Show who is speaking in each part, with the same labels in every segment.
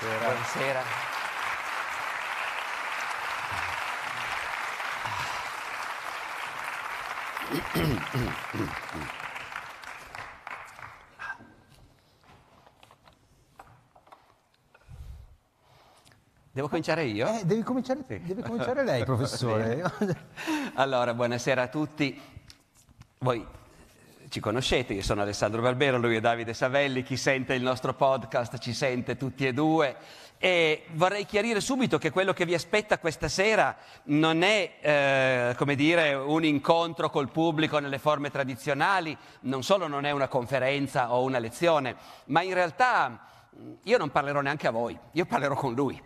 Speaker 1: Buonasera. Buonasera. Devo cominciare io? Eh, devi, cominciare, devi cominciare lei, professore. allora, buonasera a tutti. Voi ci conoscete, io sono Alessandro Barbero, lui è Davide Savelli, chi sente il nostro podcast ci sente tutti e due e vorrei chiarire subito che quello che vi aspetta questa sera non è, eh, come dire, un incontro col pubblico nelle forme tradizionali, non solo non è una conferenza o una lezione, ma in realtà mm, io non parlerò neanche a voi, io parlerò con lui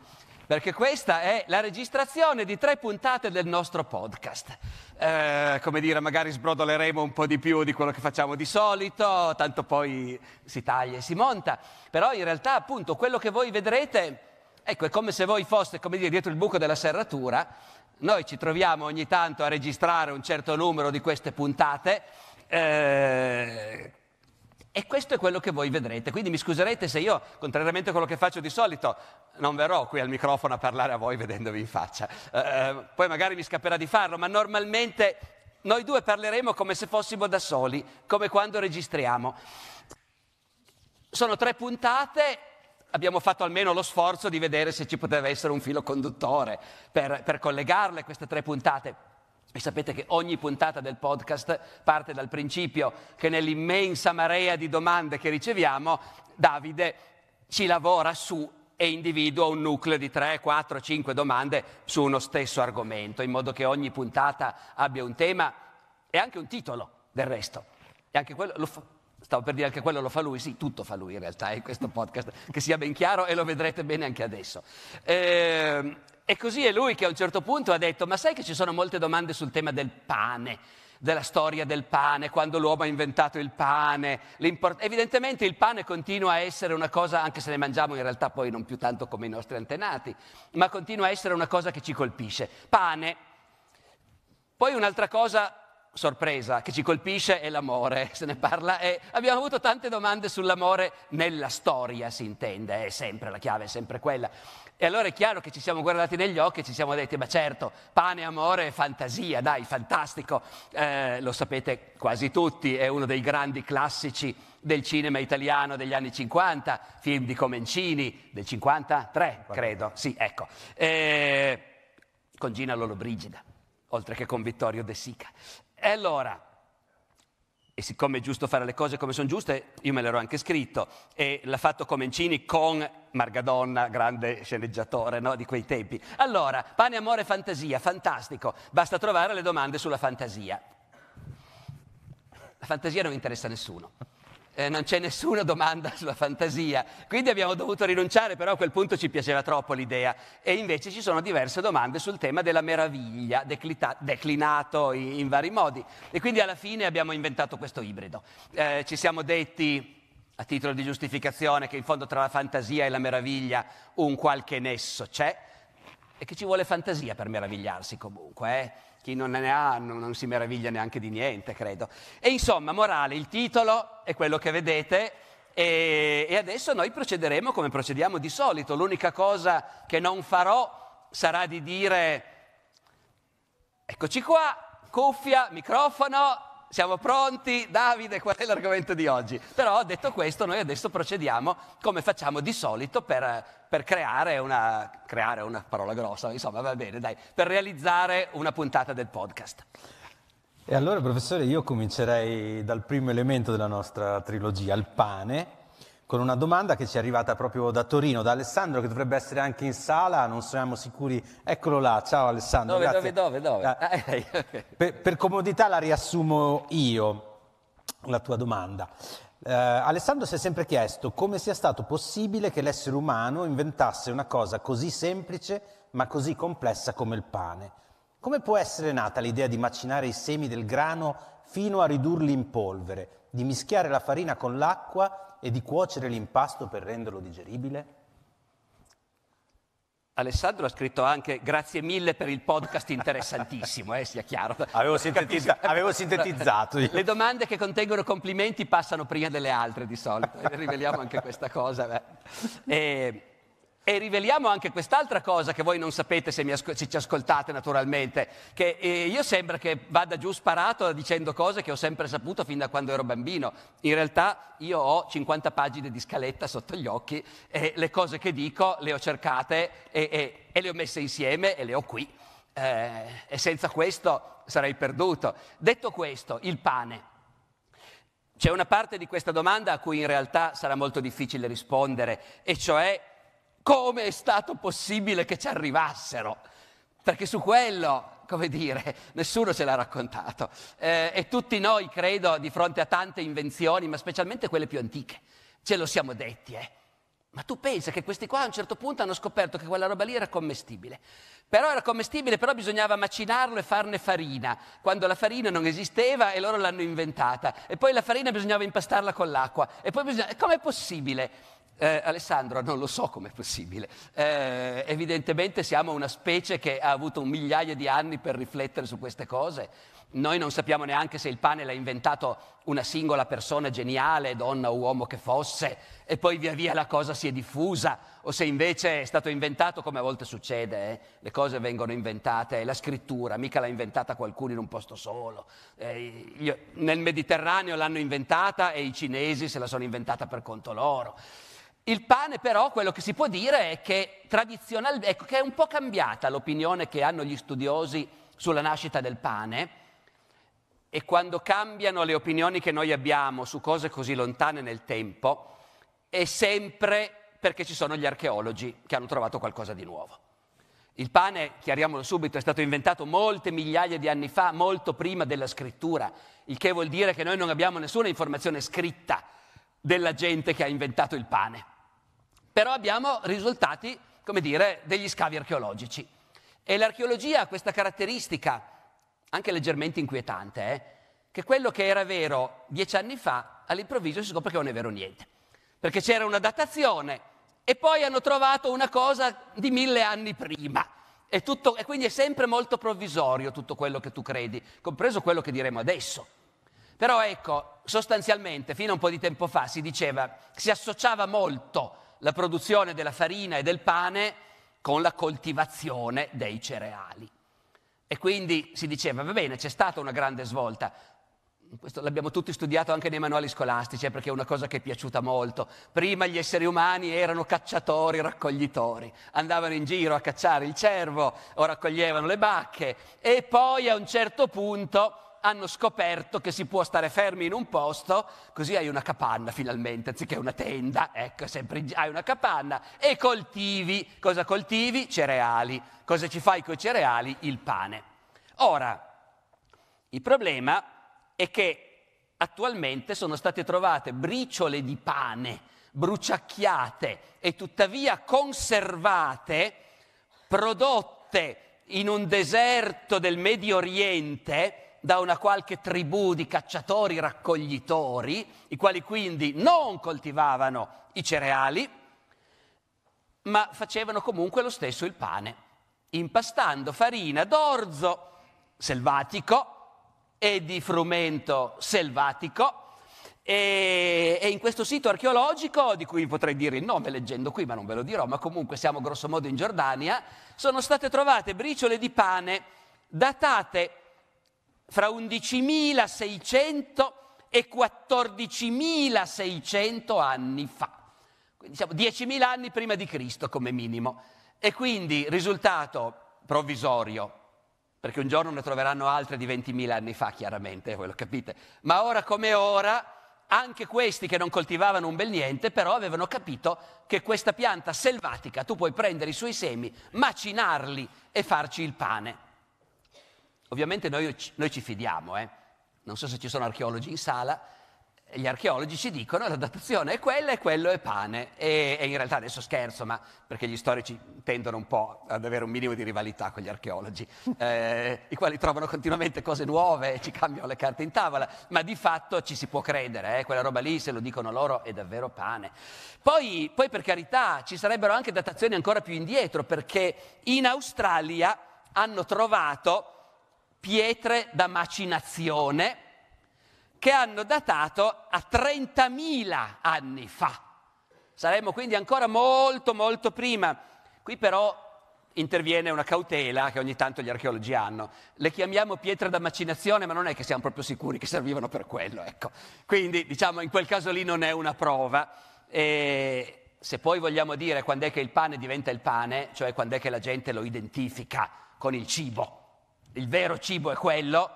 Speaker 1: perché questa è la registrazione di tre puntate del nostro podcast. Eh, come dire, magari sbrodoleremo un po' di più di quello che facciamo di solito, tanto poi si taglia e si monta, però in realtà appunto quello che voi vedrete, ecco, è come se voi foste, come dire, dietro il buco della serratura, noi ci troviamo ogni tanto a registrare un certo numero di queste puntate. Eh, e questo è quello che voi vedrete. Quindi mi scuserete se io, contrariamente a quello che faccio di solito, non verrò qui al microfono a parlare a voi vedendovi in faccia. Eh, eh, poi magari mi scapperà di farlo, ma normalmente noi due parleremo come se fossimo da soli, come quando registriamo. Sono tre puntate, abbiamo fatto almeno lo sforzo di vedere se ci poteva essere un filo conduttore per, per collegarle queste tre puntate. E sapete che ogni puntata del podcast parte dal principio che nell'immensa marea di domande che riceviamo, Davide ci lavora su e individua un nucleo di 3, 4, 5 domande su uno stesso argomento, in modo che ogni puntata abbia un tema e anche un titolo del resto. E anche quello lo fa, stavo per dire anche quello lo fa lui, sì, tutto fa lui in realtà in questo podcast, che sia ben chiaro e lo vedrete bene anche adesso. Eh, e così è lui che a un certo punto ha detto, ma sai che ci sono molte domande sul tema del pane, della storia del pane, quando l'uomo ha inventato il pane. Evidentemente il pane continua a essere una cosa, anche se ne mangiamo in realtà poi non più tanto come i nostri antenati, ma continua a essere una cosa che ci colpisce. Pane. Poi un'altra cosa sorpresa che ci colpisce è l'amore, se ne parla e abbiamo avuto tante domande sull'amore nella storia, si intende, è sempre la chiave, è sempre quella. E allora è chiaro che ci siamo guardati negli occhi e ci siamo detti, ma certo, pane, amore e fantasia, dai, fantastico, eh, lo sapete quasi tutti, è uno dei grandi classici del cinema italiano degli anni 50, film di Comencini del 53, credo, sì, ecco, eh, con Gina Lollobrigida oltre che con Vittorio De Sica. E allora, e siccome è giusto fare le cose come sono giuste, io me l'ero anche scritto, e l'ha fatto Comencini con Margadonna, grande sceneggiatore no, di quei tempi. Allora, pane, amore, e fantasia, fantastico, basta trovare le domande sulla fantasia. La fantasia non interessa a nessuno eh, non c'è nessuna domanda sulla fantasia, quindi abbiamo dovuto rinunciare, però a quel punto ci piaceva troppo l'idea e invece ci sono diverse domande sul tema della meraviglia, declita- declinato in, in, vari modi e quindi alla fine abbiamo inventato questo ibrido. Eh, ci siamo detti a titolo di giustificazione che in fondo tra la fantasia e la meraviglia un qualche nesso c'è e che ci vuole fantasia per meravigliarsi comunque. Eh? chi non ne ha non, si meraviglia neanche di niente, credo. E insomma, morale, il titolo è quello che vedete e, e adesso noi procederemo come procediamo di solito. L'unica cosa che non farò sarà di dire, eccoci qua, cuffia, microfono, siamo pronti, Davide, qual è l'argomento di oggi? Però detto questo, noi adesso procediamo come facciamo di solito per, per creare, una, creare una parola grossa, insomma va bene, dai, per realizzare una puntata del podcast.
Speaker 2: E allora, professore, io comincerei dal primo elemento della nostra trilogia, il pane con una domanda che ci è arrivata proprio da Torino, da Alessandro che dovrebbe essere anche in sala, non siamo sicuri. Eccolo là, ciao Alessandro. Dove, grazie. dove, dove? dove? Ah, ah eh, okay. per, per, comodità la riassumo io, la tua domanda. Eh, Alessandro si è sempre chiesto come sia stato possibile che l'essere umano inventasse una cosa così semplice ma così complessa come il pane. Come può essere nata l'idea di macinare i semi del grano fino a ridurli in polvere, di mischiare la farina con l'acqua e di cuocere l'impasto per renderlo digeribile?
Speaker 1: Alessandro ha scritto anche grazie mille per il podcast interessantissimo, eh, sia chiaro. Avevo, sintetizza- avevo sintetizzato. Io. Le domande che contengono complimenti passano prima delle altre di solito, e riveliamo anche questa cosa. Eh. E, e riveliamo anche quest'altra cosa che voi non sapete se, asco- se ci ascoltate naturalmente, che eh, io sembra che vada giù sparato dicendo cose che ho sempre saputo fin da quando ero bambino. In realtà io ho 50 pagine di scaletta sotto gli occhi e le cose che dico le ho cercate e, e, e le ho messe insieme e le ho qui. Eh, e senza questo sarei perduto. Detto questo, il pane. C'è una parte di questa domanda a cui in realtà sarà molto difficile rispondere, e cioè come è stato possibile che ci arrivassero? Perché su quello, come dire, nessuno ce l'ha raccontato. Eh, e tutti noi, credo, di fronte a tante invenzioni, ma specialmente quelle più antiche, ce lo siamo detti, eh. Ma tu pensa che questi qua a un certo punto hanno scoperto che quella roba lì era commestibile. Però era commestibile, però bisognava macinarlo e farne farina, quando la farina non esisteva e loro l'hanno inventata. E poi la farina bisognava impastarla con l'acqua. E poi bisognava... Com'è possibile? Eh, Alessandro, non lo so com'è possibile. Eh, evidentemente siamo una specie che ha avuto un migliaio di anni per riflettere su queste cose. Noi non sappiamo neanche se il pane l'ha inventato una singola persona geniale, donna o uomo che fosse, e poi via via la cosa si è diffusa, o se invece è stato inventato, come a volte succede, eh? le cose vengono inventate, la scrittura, mica l'ha inventata qualcuno in un posto solo. Eh, io, nel Mediterraneo l'hanno inventata e i cinesi se la sono inventata per conto loro. Il pane però, quello che si può dire è che tradizionalmente, ecco, che è un po' cambiata l'opinione che hanno gli studiosi sulla nascita del pane e quando cambiano le opinioni che noi abbiamo su cose così lontane nel tempo, è sempre perché ci sono gli archeologi che hanno trovato qualcosa di nuovo. Il pane, chiariamolo subito, è stato inventato molte migliaia di anni fa, molto prima della scrittura, il che vuol dire che noi non abbiamo nessuna informazione scritta della gente che ha inventato il pane però abbiamo risultati, come dire, degli scavi archeologici. E l'archeologia ha questa caratteristica, anche leggermente inquietante, eh, che quello che era vero dieci anni fa, all'improvviso si scopre che non è vero niente. Perché c'era una datazione e poi hanno trovato una cosa di mille anni prima. E, tutto, e quindi è sempre molto provvisorio tutto quello che tu credi, compreso quello che diremo adesso. Però ecco, sostanzialmente, fino a un po' di tempo fa si diceva, si associava molto la produzione della farina e del pane con la coltivazione dei cereali. E quindi si diceva, va bene, c'è stata una grande svolta, questo l'abbiamo tutti studiato anche nei manuali scolastici, eh, perché è una cosa che è piaciuta molto. Prima gli esseri umani erano cacciatori, raccoglitori, andavano in giro a cacciare il cervo o raccoglievano le bacche e poi a un certo punto hanno scoperto che si può stare fermi in un posto, così hai una capanna finalmente, anziché una tenda, ecco, sempre hai una capanna e coltivi. Cosa coltivi? Cereali. Cosa ci fai con i cereali? Il pane. Ora, il problema è che attualmente sono state trovate briciole di pane bruciacchiate e tuttavia conservate, prodotte in un deserto del Medio Oriente, da una qualche tribù di cacciatori raccoglitori, i quali quindi non coltivavano i cereali, ma facevano comunque lo stesso il pane, impastando farina d'orzo selvatico e di frumento selvatico. E, e, in questo sito archeologico, di cui potrei dire il nome leggendo qui, ma non ve lo dirò, ma comunque siamo grossomodo in Giordania, sono state trovate briciole di pane datate fra 11.600 e 14.600 anni fa. quindi Diciamo 10.000 anni prima di Cristo come minimo. E quindi risultato provvisorio, perché un giorno ne troveranno altre di 20.000 anni fa, chiaramente, eh, voi lo capite. Ma ora come ora anche questi che non coltivavano un bel niente, però avevano capito che questa pianta selvatica, tu puoi prendere i suoi semi, macinarli e farci il pane. Ovviamente noi, noi ci fidiamo, eh? non so se ci sono archeologi in sala, gli archeologi ci dicono la datazione è quella e quello è pane. E, e, in realtà adesso scherzo, ma perché gli storici tendono un po' ad avere un minimo di rivalità con gli archeologi, eh, i quali trovano continuamente cose nuove e ci cambiano le carte in tavola, ma di fatto ci si può credere, eh, quella roba lì se lo dicono loro è davvero pane. Poi, poi per carità ci sarebbero anche datazioni ancora più indietro, perché in Australia hanno trovato pietre da macinazione che hanno datato a 30.000 anni fa. Saremmo quindi ancora molto, molto prima. Qui però interviene una cautela che ogni tanto gli archeologi hanno. Le chiamiamo pietre da macinazione, ma non è che siamo proprio sicuri che servivano per quello, ecco. Quindi, diciamo, in quel caso lì non è una prova. E se poi vogliamo dire quando è che il pane diventa il pane, cioè quando è che la gente lo identifica con il cibo, il vero cibo è quello,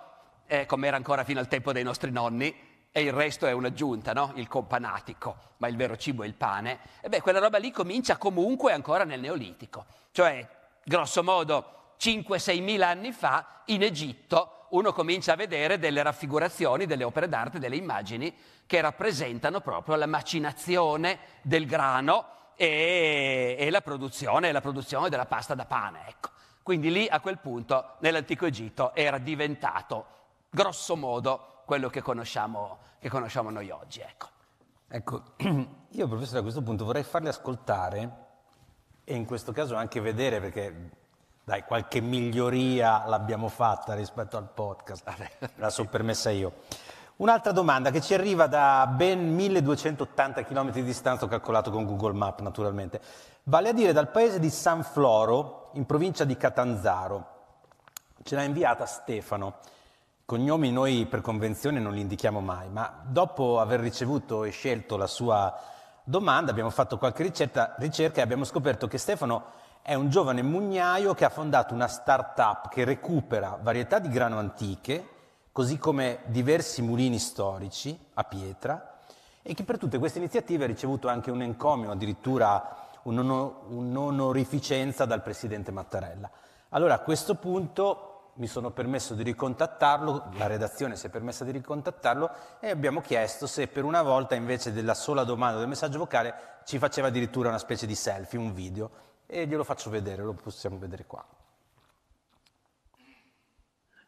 Speaker 1: eh, come era ancora fino al tempo dei nostri nonni, e il resto è un'aggiunta, no? il companatico, ma il vero cibo è il pane, e beh, quella roba lì comincia comunque ancora nel Neolitico, cioè grosso modo 5-6 mila anni fa in Egitto uno comincia a vedere delle raffigurazioni, delle opere d'arte, delle immagini che rappresentano proprio la macinazione del grano e, e la, produzione, la produzione della pasta da pane. Ecco. Quindi lì a quel punto nell'antico Egitto era diventato grosso modo quello che conosciamo, che conosciamo noi oggi. Ecco.
Speaker 2: ecco, io professore a questo punto vorrei farle ascoltare e in questo caso anche vedere perché dai, qualche miglioria l'abbiamo fatta rispetto al podcast, ah, la sono permessa io. Un'altra domanda che ci arriva da ben 1280 km di distanza, ho calcolato con Google Map naturalmente, vale a dire dal paese di San Floro, in provincia di Catanzaro. Ce l'ha inviata Stefano. Cognomi noi per convenzione non li indichiamo mai, ma dopo aver ricevuto e scelto la sua domanda abbiamo fatto qualche ricerca, ricerca e abbiamo scoperto che Stefano è un giovane mugnaio che ha fondato una start-up che recupera varietà di grano antiche, così come diversi mulini storici a pietra, e che per tutte queste iniziative ha ricevuto anche un encomio addirittura un'onorificenza dal presidente Mattarella. Allora a questo punto mi sono permesso di ricontattarlo, la redazione si è permessa di ricontattarlo e abbiamo chiesto se per una volta invece della sola domanda del messaggio vocale ci faceva addirittura una specie di selfie, un video e glielo faccio vedere, lo possiamo vedere qua.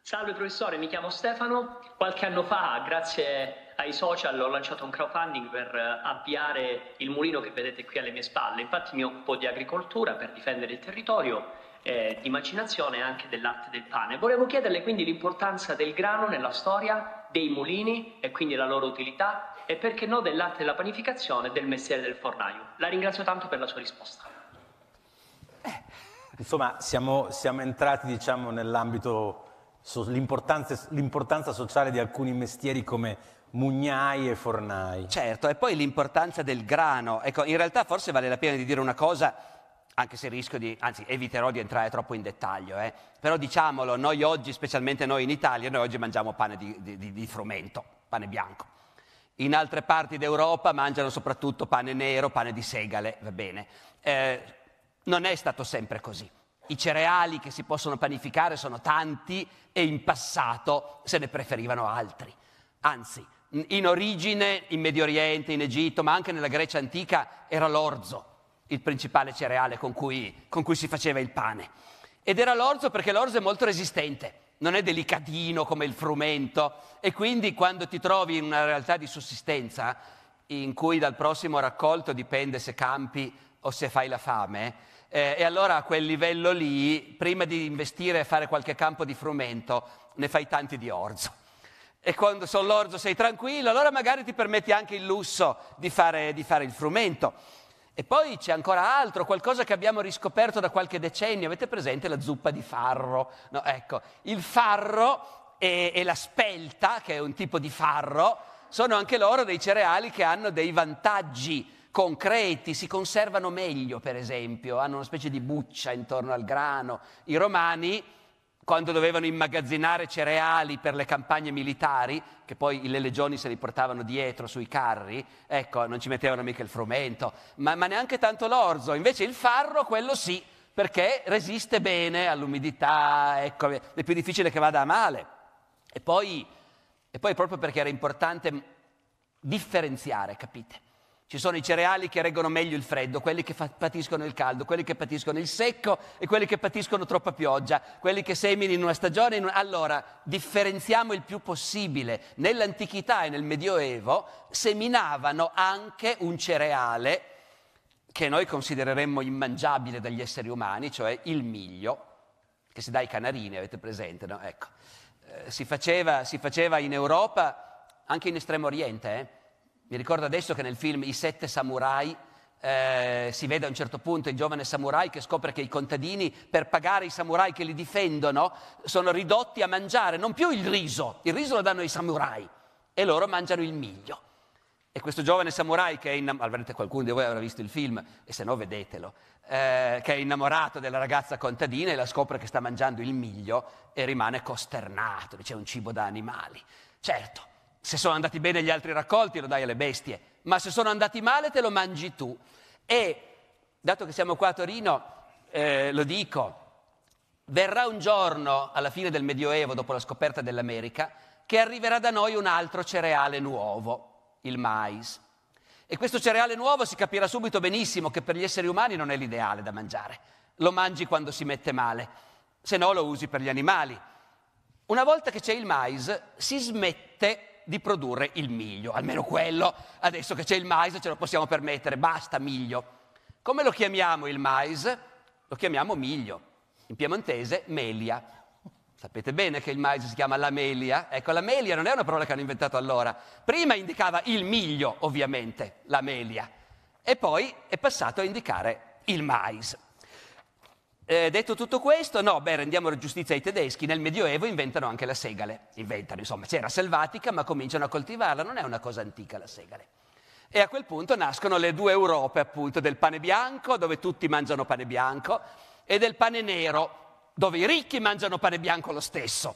Speaker 1: Salve professore, mi chiamo Stefano. Qualche anno fa, grazie ai social ho lanciato un crowdfunding per eh, avviare il mulino che vedete qui alle mie spalle. Infatti mi occupo di agricoltura per difendere il territorio, eh, di macinazione e anche del latte del pane. Volevo chiederle quindi l'importanza del grano nella storia dei mulini e quindi la loro utilità e perché no del latte della panificazione e del mestiere del fornaio. La ringrazio tanto per la sua risposta.
Speaker 2: Eh, insomma, siamo, siamo entrati diciamo, nell'ambito, l'importanza sociale di alcuni mestieri come Mugnai
Speaker 1: e fornai. Certo, e poi l'importanza del grano. Ecco, in realtà forse vale la pena di dire una cosa, anche se rischio di, anzi eviterò di entrare troppo in dettaglio, eh. però diciamolo, noi oggi, specialmente noi in Italia, noi oggi mangiamo pane di, di, di frumento, pane bianco. In altre parti d'Europa mangiano soprattutto pane nero, pane di segale, va bene. Eh, non è stato sempre così. I cereali che si possono panificare sono tanti e in passato se ne preferivano altri. Anzi, in origine in Medio Oriente, in Egitto, ma anche nella Grecia antica era l'orzo, il principale cereale con cui, con cui, si faceva il pane. Ed era l'orzo perché l'orzo è molto resistente, non è delicatino come il frumento e quindi quando ti trovi in una realtà di sussistenza in cui dal prossimo raccolto dipende se campi o se fai la fame, eh, e allora a quel livello lì, prima di investire e fare qualche campo di frumento, ne fai tanti di orzo e quando sull'orzo sei tranquillo, allora magari ti permetti anche il lusso di fare, di fare il frumento. E poi c'è ancora altro, qualcosa che abbiamo riscoperto da qualche decennio. Avete presente la zuppa di farro? No, ecco, il farro e, e la spelta, che è un tipo di farro, sono anche loro dei cereali che hanno dei vantaggi concreti, si conservano meglio, per esempio, hanno una specie di buccia intorno al grano. I romani quando dovevano immagazzinare cereali per le campagne militari, che poi le legioni se li portavano dietro sui carri, ecco, non ci mettevano mica il frumento, ma, ma neanche tanto l'orzo, invece il farro, quello sì, perché resiste bene all'umidità, ecco, è più difficile che vada a male. E poi, e poi proprio perché era importante differenziare, capite? Ci sono i cereali che reggono meglio il freddo, quelli che patiscono il caldo, quelli che patiscono il secco e quelli che patiscono troppa pioggia, quelli che semini in una stagione. In un... Allora, differenziamo il più possibile. Nell'antichità e nel Medioevo seminavano anche un cereale che noi considereremmo immangiabile dagli esseri umani, cioè il miglio, che si dà ai canarini, avete presente, no? Ecco. Eh, si, faceva, si faceva in Europa, anche in Estremo Oriente, eh? Mi ricordo adesso che nel film I sette samurai eh, si vede a un certo punto il giovane samurai che scopre che i contadini per pagare i samurai che li difendono sono ridotti a mangiare non più il riso, il riso lo danno i samurai e loro mangiano il miglio. E questo giovane samurai che è innamorato, qualcuno di voi avrà visto il film, e se no vedetelo, eh, che è innamorato della ragazza contadina e la scopre che sta mangiando il miglio e rimane costernato, dice è un cibo da animali. Certo, se sono andati bene gli altri raccolti lo dai alle bestie, ma se sono andati male te lo mangi tu. E, dato che siamo qua a Torino, eh, lo dico, verrà un giorno, alla fine del Medioevo, dopo la scoperta dell'America, che arriverà da noi un altro cereale nuovo, il mais. E questo cereale nuovo si capirà subito benissimo che per gli esseri umani non è l'ideale da mangiare. Lo mangi quando si mette male, se no lo usi per gli animali. Una volta che c'è il mais, si smette di produrre il miglio, almeno quello, adesso che c'è il mais ce lo possiamo permettere, basta miglio. Come lo chiamiamo il mais? Lo chiamiamo miglio, in piemontese melia. Sapete bene che il mais si chiama la melia? Ecco, la melia non è una parola che hanno inventato allora. Prima indicava il miglio, ovviamente, la melia, e poi è passato a indicare il mais. Eh, detto tutto questo, no, beh, rendiamo giustizia ai tedeschi, nel Medioevo inventano anche la segale. Inventano, insomma, c'era selvatica, ma cominciano a coltivarla, non è una cosa antica la segale. E a quel punto nascono le due Europe, appunto, del pane bianco, dove tutti mangiano pane bianco, e del pane nero, dove i ricchi mangiano pane bianco lo stesso.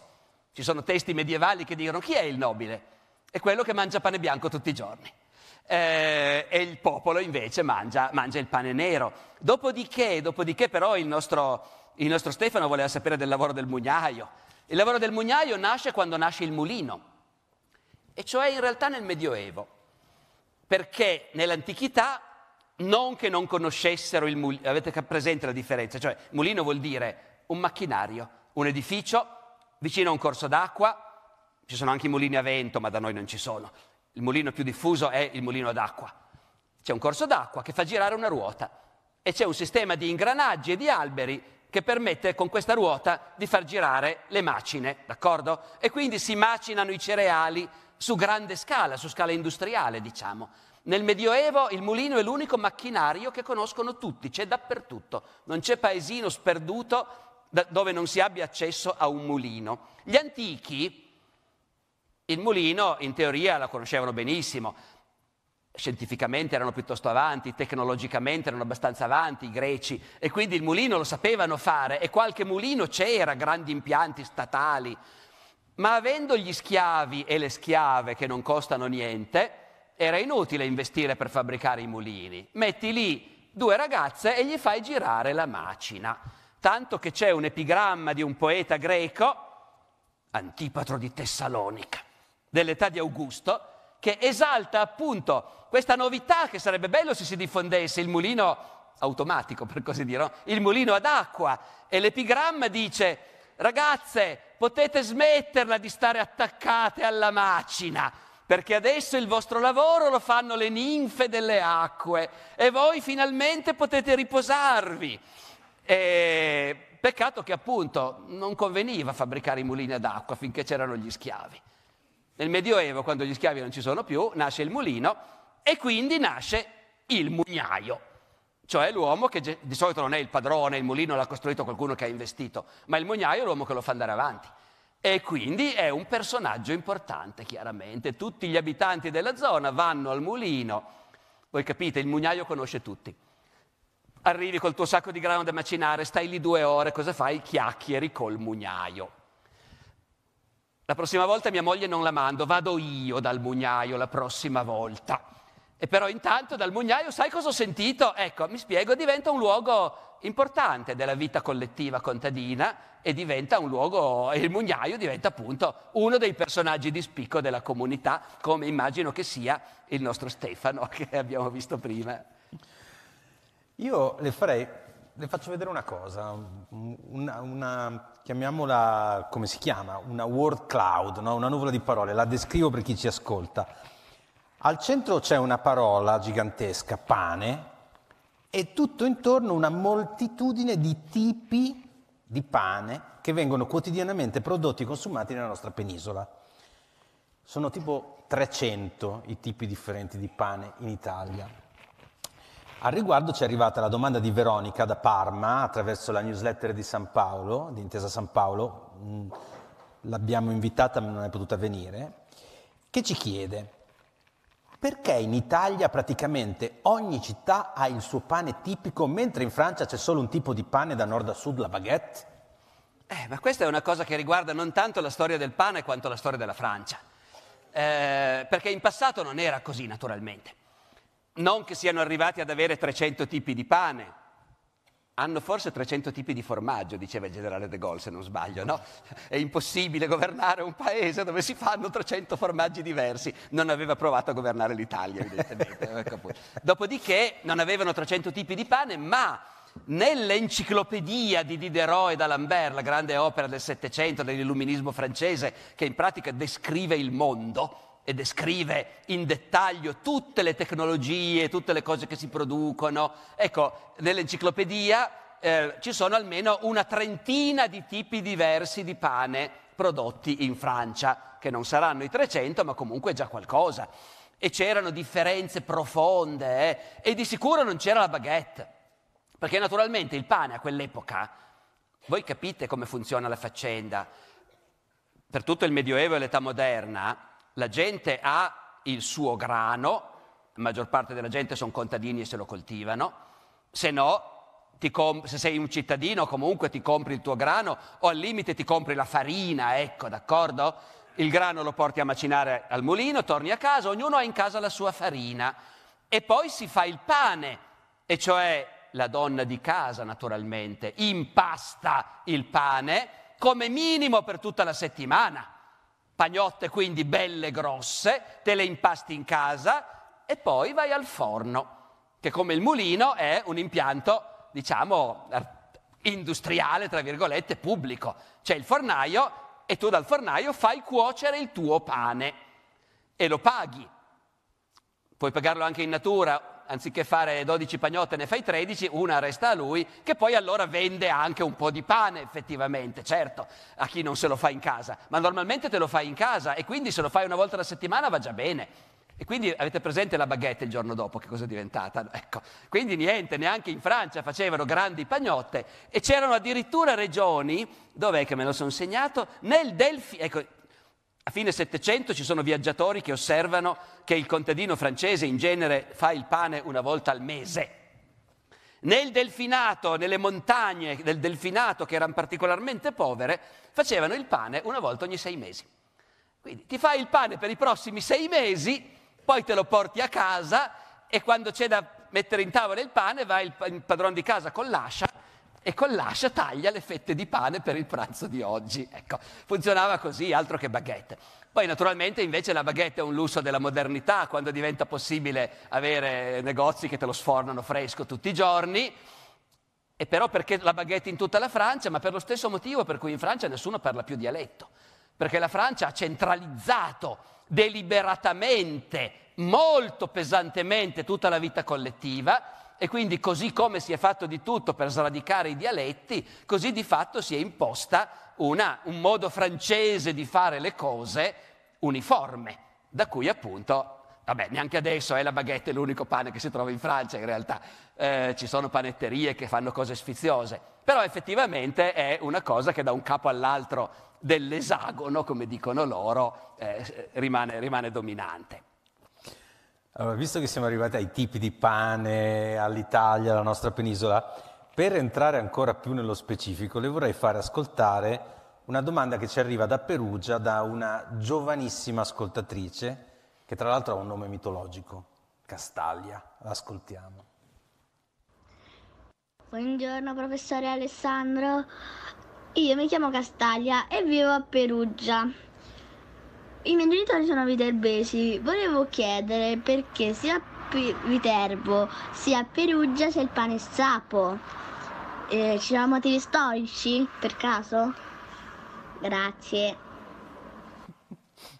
Speaker 1: Ci sono testi medievali che dicono chi è il nobile? È quello che mangia pane bianco tutti i giorni eh, e il popolo invece mangia, mangia il pane nero. Dopodiché, dopodiché però il nostro, il nostro Stefano voleva sapere del lavoro del mugnaio. Il lavoro del mugnaio nasce quando nasce il mulino, e cioè in realtà nel Medioevo, perché nell'antichità non che non conoscessero il mulino, avete presente la differenza, cioè mulino vuol dire un macchinario, un edificio vicino a un corso d'acqua, ci sono anche i mulini a vento, ma da noi non ci sono, il mulino più diffuso è il mulino ad acqua. C'è un corso d'acqua che fa girare una ruota e c'è un sistema di ingranaggi e di alberi che permette con questa ruota di far girare le macine, d'accordo? E quindi si macinano i cereali su grande scala, su scala industriale, diciamo. Nel Medioevo il mulino è l'unico macchinario che conoscono tutti, c'è dappertutto, non c'è paesino sperduto dove non si abbia accesso a un mulino. Gli antichi, il mulino in teoria la conoscevano benissimo, scientificamente erano piuttosto avanti, tecnologicamente erano abbastanza avanti i greci e quindi il mulino lo sapevano fare e qualche mulino c'era, grandi impianti statali, ma avendo gli schiavi e le schiave che non costano niente, era inutile investire per fabbricare i mulini. Metti lì due ragazze e gli fai girare la macina. Tanto che c'è un epigramma di un poeta greco, Antipatro di Tessalonica dell'età di Augusto, che esalta appunto questa novità che sarebbe bello se si diffondesse, il mulino automatico per così dire, no? il mulino ad acqua e l'epigramma dice ragazze potete smetterla di stare attaccate alla macina perché adesso il vostro lavoro lo fanno le ninfe delle acque e voi finalmente potete riposarvi. E... Peccato che appunto non conveniva fabbricare i mulini ad acqua finché c'erano gli schiavi. Nel Medioevo, quando gli schiavi non ci sono più, nasce il mulino e quindi nasce il mugnaio, cioè l'uomo che di solito non è il padrone, il mulino l'ha costruito qualcuno che ha investito, ma il mugnaio è l'uomo che lo fa andare avanti. E quindi è un personaggio importante, chiaramente. Tutti gli abitanti della zona vanno al mulino. Voi capite, il mugnaio conosce tutti. Arrivi col tuo sacco di grano da macinare, stai lì due ore, cosa fai? Chiacchieri col mugnaio. La prossima volta mia moglie non la mando, vado io dal mugnaio la prossima volta. E però intanto dal mugnaio sai cosa ho sentito? Ecco, mi spiego, diventa un luogo importante della vita collettiva contadina e diventa un luogo, il mugnaio diventa appunto uno dei personaggi di spicco della comunità, come immagino che sia il nostro Stefano che abbiamo visto prima.
Speaker 2: Io le farei, le faccio vedere una cosa, una, una chiamiamola, come si chiama? Una word cloud, no? una nuvola di parole, la descrivo per chi ci ascolta. Al centro c'è una parola gigantesca, pane, e tutto intorno una moltitudine di tipi di pane che vengono quotidianamente prodotti e consumati nella nostra penisola. Sono tipo 300 i tipi differenti di pane in Italia. Al riguardo ci è arrivata la domanda di Veronica da Parma attraverso la newsletter di San Paolo, di Intesa San Paolo, mm, l'abbiamo invitata ma non è potuta venire, che ci chiede perché in Italia praticamente ogni città ha il suo pane tipico, mentre in Francia c'è solo un tipo di pane da nord a sud, la baguette?
Speaker 1: Eh, ma questa è una cosa che riguarda non tanto la storia del pane quanto la storia della Francia, eh, perché in passato non era così naturalmente non che siano arrivati ad avere 300 tipi di pane, hanno forse 300 tipi di formaggio, diceva il generale De Gaulle, se non sbaglio, no? È impossibile governare un paese dove si fanno 300 formaggi diversi. Non aveva provato a governare l'Italia, evidentemente. Eh, ecco Dopodiché non avevano 300 tipi di pane, ma nell'enciclopedia di Diderot e d'Alembert, la grande opera del Settecento, dell'illuminismo francese, che in pratica descrive il mondo, e descrive in dettaglio tutte le tecnologie, tutte le cose che si producono. Ecco, nell'enciclopedia eh, ci sono almeno una trentina di tipi diversi di pane prodotti in Francia, che non saranno i 300, ma comunque è già qualcosa. E c'erano differenze profonde, eh? e di sicuro non c'era la baguette, perché naturalmente il pane a quell'epoca, voi capite come funziona la faccenda, per tutto il Medioevo e l'età moderna, la gente ha il suo grano, la maggior parte della gente sono contadini e se lo coltivano, se no com- se sei un cittadino comunque ti compri il tuo grano o al limite ti compri la farina, ecco, d'accordo? Il grano lo porti a macinare al mulino, torni a casa, ognuno ha in casa la sua farina e poi si fa il pane, e cioè la donna di casa naturalmente impasta il pane come minimo per tutta la settimana pagnotte quindi belle grosse, te le impasti in casa e poi vai al forno, che come il mulino è un impianto, diciamo, industriale, tra virgolette, pubblico. C'è il fornaio e tu dal fornaio fai cuocere il tuo pane e lo paghi. Puoi pagarlo anche in natura anziché fare 12 pagnotte ne fai 13, una resta a lui, che poi allora vende anche un po' di pane effettivamente, certo, a chi non se lo fa in casa, ma normalmente te lo fai in casa e quindi se lo fai una volta alla settimana va già bene. E quindi avete presente la baguette il giorno dopo, che cosa è diventata? Ecco. Quindi niente, neanche in Francia facevano grandi pagnotte e c'erano addirittura regioni, dov'è che me lo sono segnato? Nel Delfi, ecco, a fine Settecento ci sono viaggiatori che osservano che il contadino francese in genere fa il pane una volta al mese. Nel Delfinato, nelle montagne del Delfinato che erano particolarmente povere, facevano il pane una volta ogni sei mesi. Quindi ti fai il pane per i prossimi sei mesi, poi te lo porti a casa e quando c'è da mettere in tavola il pane vai il padrone di casa con l'ascia e con l'ascia taglia le fette di pane per il pranzo di oggi. Ecco, funzionava così, altro che baguette. Poi naturalmente invece la baguette è un lusso della modernità, quando diventa possibile avere negozi che te lo sfornano fresco tutti i giorni. E però perché la baguette in tutta la Francia, ma per lo stesso motivo per cui in Francia nessuno parla più dialetto, perché la Francia ha centralizzato deliberatamente, molto pesantemente tutta la vita collettiva e quindi così come si è fatto di tutto per sradicare i dialetti, così di fatto si è imposta una, un modo francese di fare le cose uniforme, da cui appunto, vabbè neanche adesso eh, la baguette è l'unico pane che si trova in Francia in realtà, eh, ci sono panetterie che fanno cose sfiziose, però effettivamente è una cosa che da un capo all'altro dell'esagono, come dicono loro, eh, rimane, rimane dominante.
Speaker 2: Allora, visto che siamo arrivati ai tipi di pane, all'Italia, alla nostra penisola, per entrare ancora più nello specifico, le vorrei fare ascoltare una domanda che ci arriva da Perugia da una giovanissima ascoltatrice, che tra l'altro ha un nome mitologico, Castaglia. L'ascoltiamo. Buongiorno professore Alessandro, io mi chiamo Castaglia e vivo a Perugia. I miei genitori sono viterbesi, volevo chiedere perché sia Viterbo sia Perugia c'è il pane sapo. Eh, ci sono motivi storici per caso? Grazie.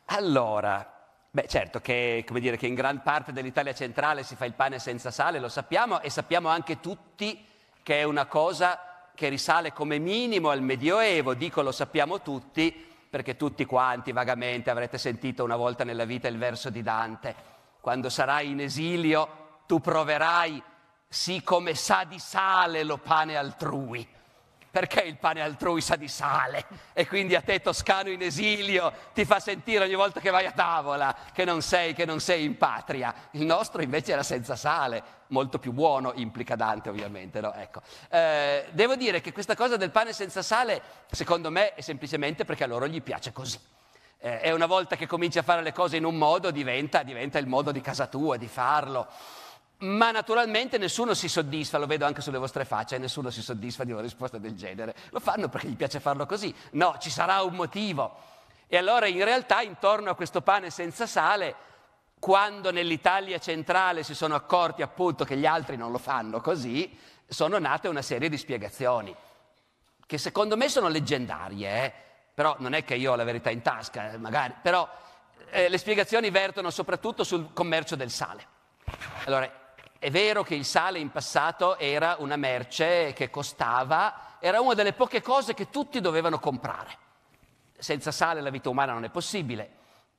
Speaker 1: Allora, beh certo che, come dire, che in gran parte dell'Italia centrale si fa il pane senza sale, lo sappiamo e sappiamo anche tutti che è una cosa che risale come minimo al Medioevo, dico lo sappiamo tutti, perché tutti quanti vagamente avrete sentito una volta nella vita il verso di Dante, quando sarai in esilio tu proverai sì come sa di sale lo pane altrui perché il pane altrui sa di sale e quindi a te toscano in esilio ti fa sentire ogni volta che vai a tavola che non sei, che non sei in patria. Il nostro invece era senza sale, molto più buono, implica Dante ovviamente. No? Ecco. Eh, devo dire che questa cosa del pane senza sale, secondo me, è semplicemente perché a loro gli piace così. Eh, e una volta che cominci a fare le cose in un modo, diventa, diventa il modo di casa tua, di farlo ma naturalmente nessuno si soddisfa, lo vedo anche sulle vostre facce, nessuno si soddisfa di una risposta del genere. Lo fanno perché gli piace farlo così. No, ci sarà un motivo. E allora in realtà intorno a questo pane senza sale, quando nell'Italia centrale si sono accorti appunto che gli altri non lo fanno così, sono nate una serie di spiegazioni, che secondo me sono leggendarie, eh? però non è che io ho la verità in tasca, eh, magari, però eh, le spiegazioni vertono soprattutto sul commercio del sale. Allora, è vero che il sale in passato era una merce che costava, era una delle poche cose che tutti dovevano comprare. Senza sale la vita umana non è possibile.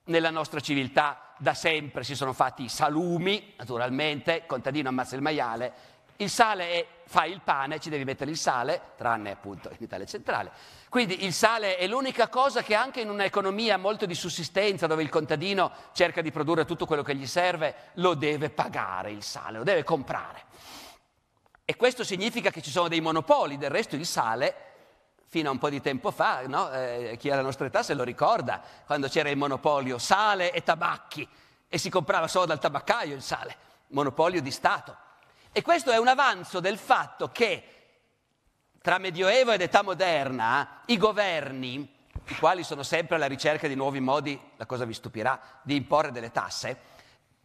Speaker 1: Nella nostra civiltà da sempre si sono fatti i salumi, naturalmente, il contadino ammazza il maiale, il sale è, fa il pane, ci devi mettere il sale, tranne appunto in Italia centrale. Quindi il sale è l'unica cosa che anche in un'economia molto di sussistenza, dove il contadino cerca di produrre tutto quello che gli serve, lo deve pagare il sale, lo deve comprare. E questo significa che ci sono dei monopoli, del resto il sale, fino a un po' di tempo fa, no? eh, chi ha la nostra età se lo ricorda, quando c'era il monopolio sale e tabacchi e si comprava solo dal tabaccaio il sale, monopolio di Stato. E questo è un avanzo del fatto che tra Medioevo ed età moderna i governi, i quali sono sempre alla ricerca di nuovi modi, la cosa vi stupirà, di imporre delle tasse,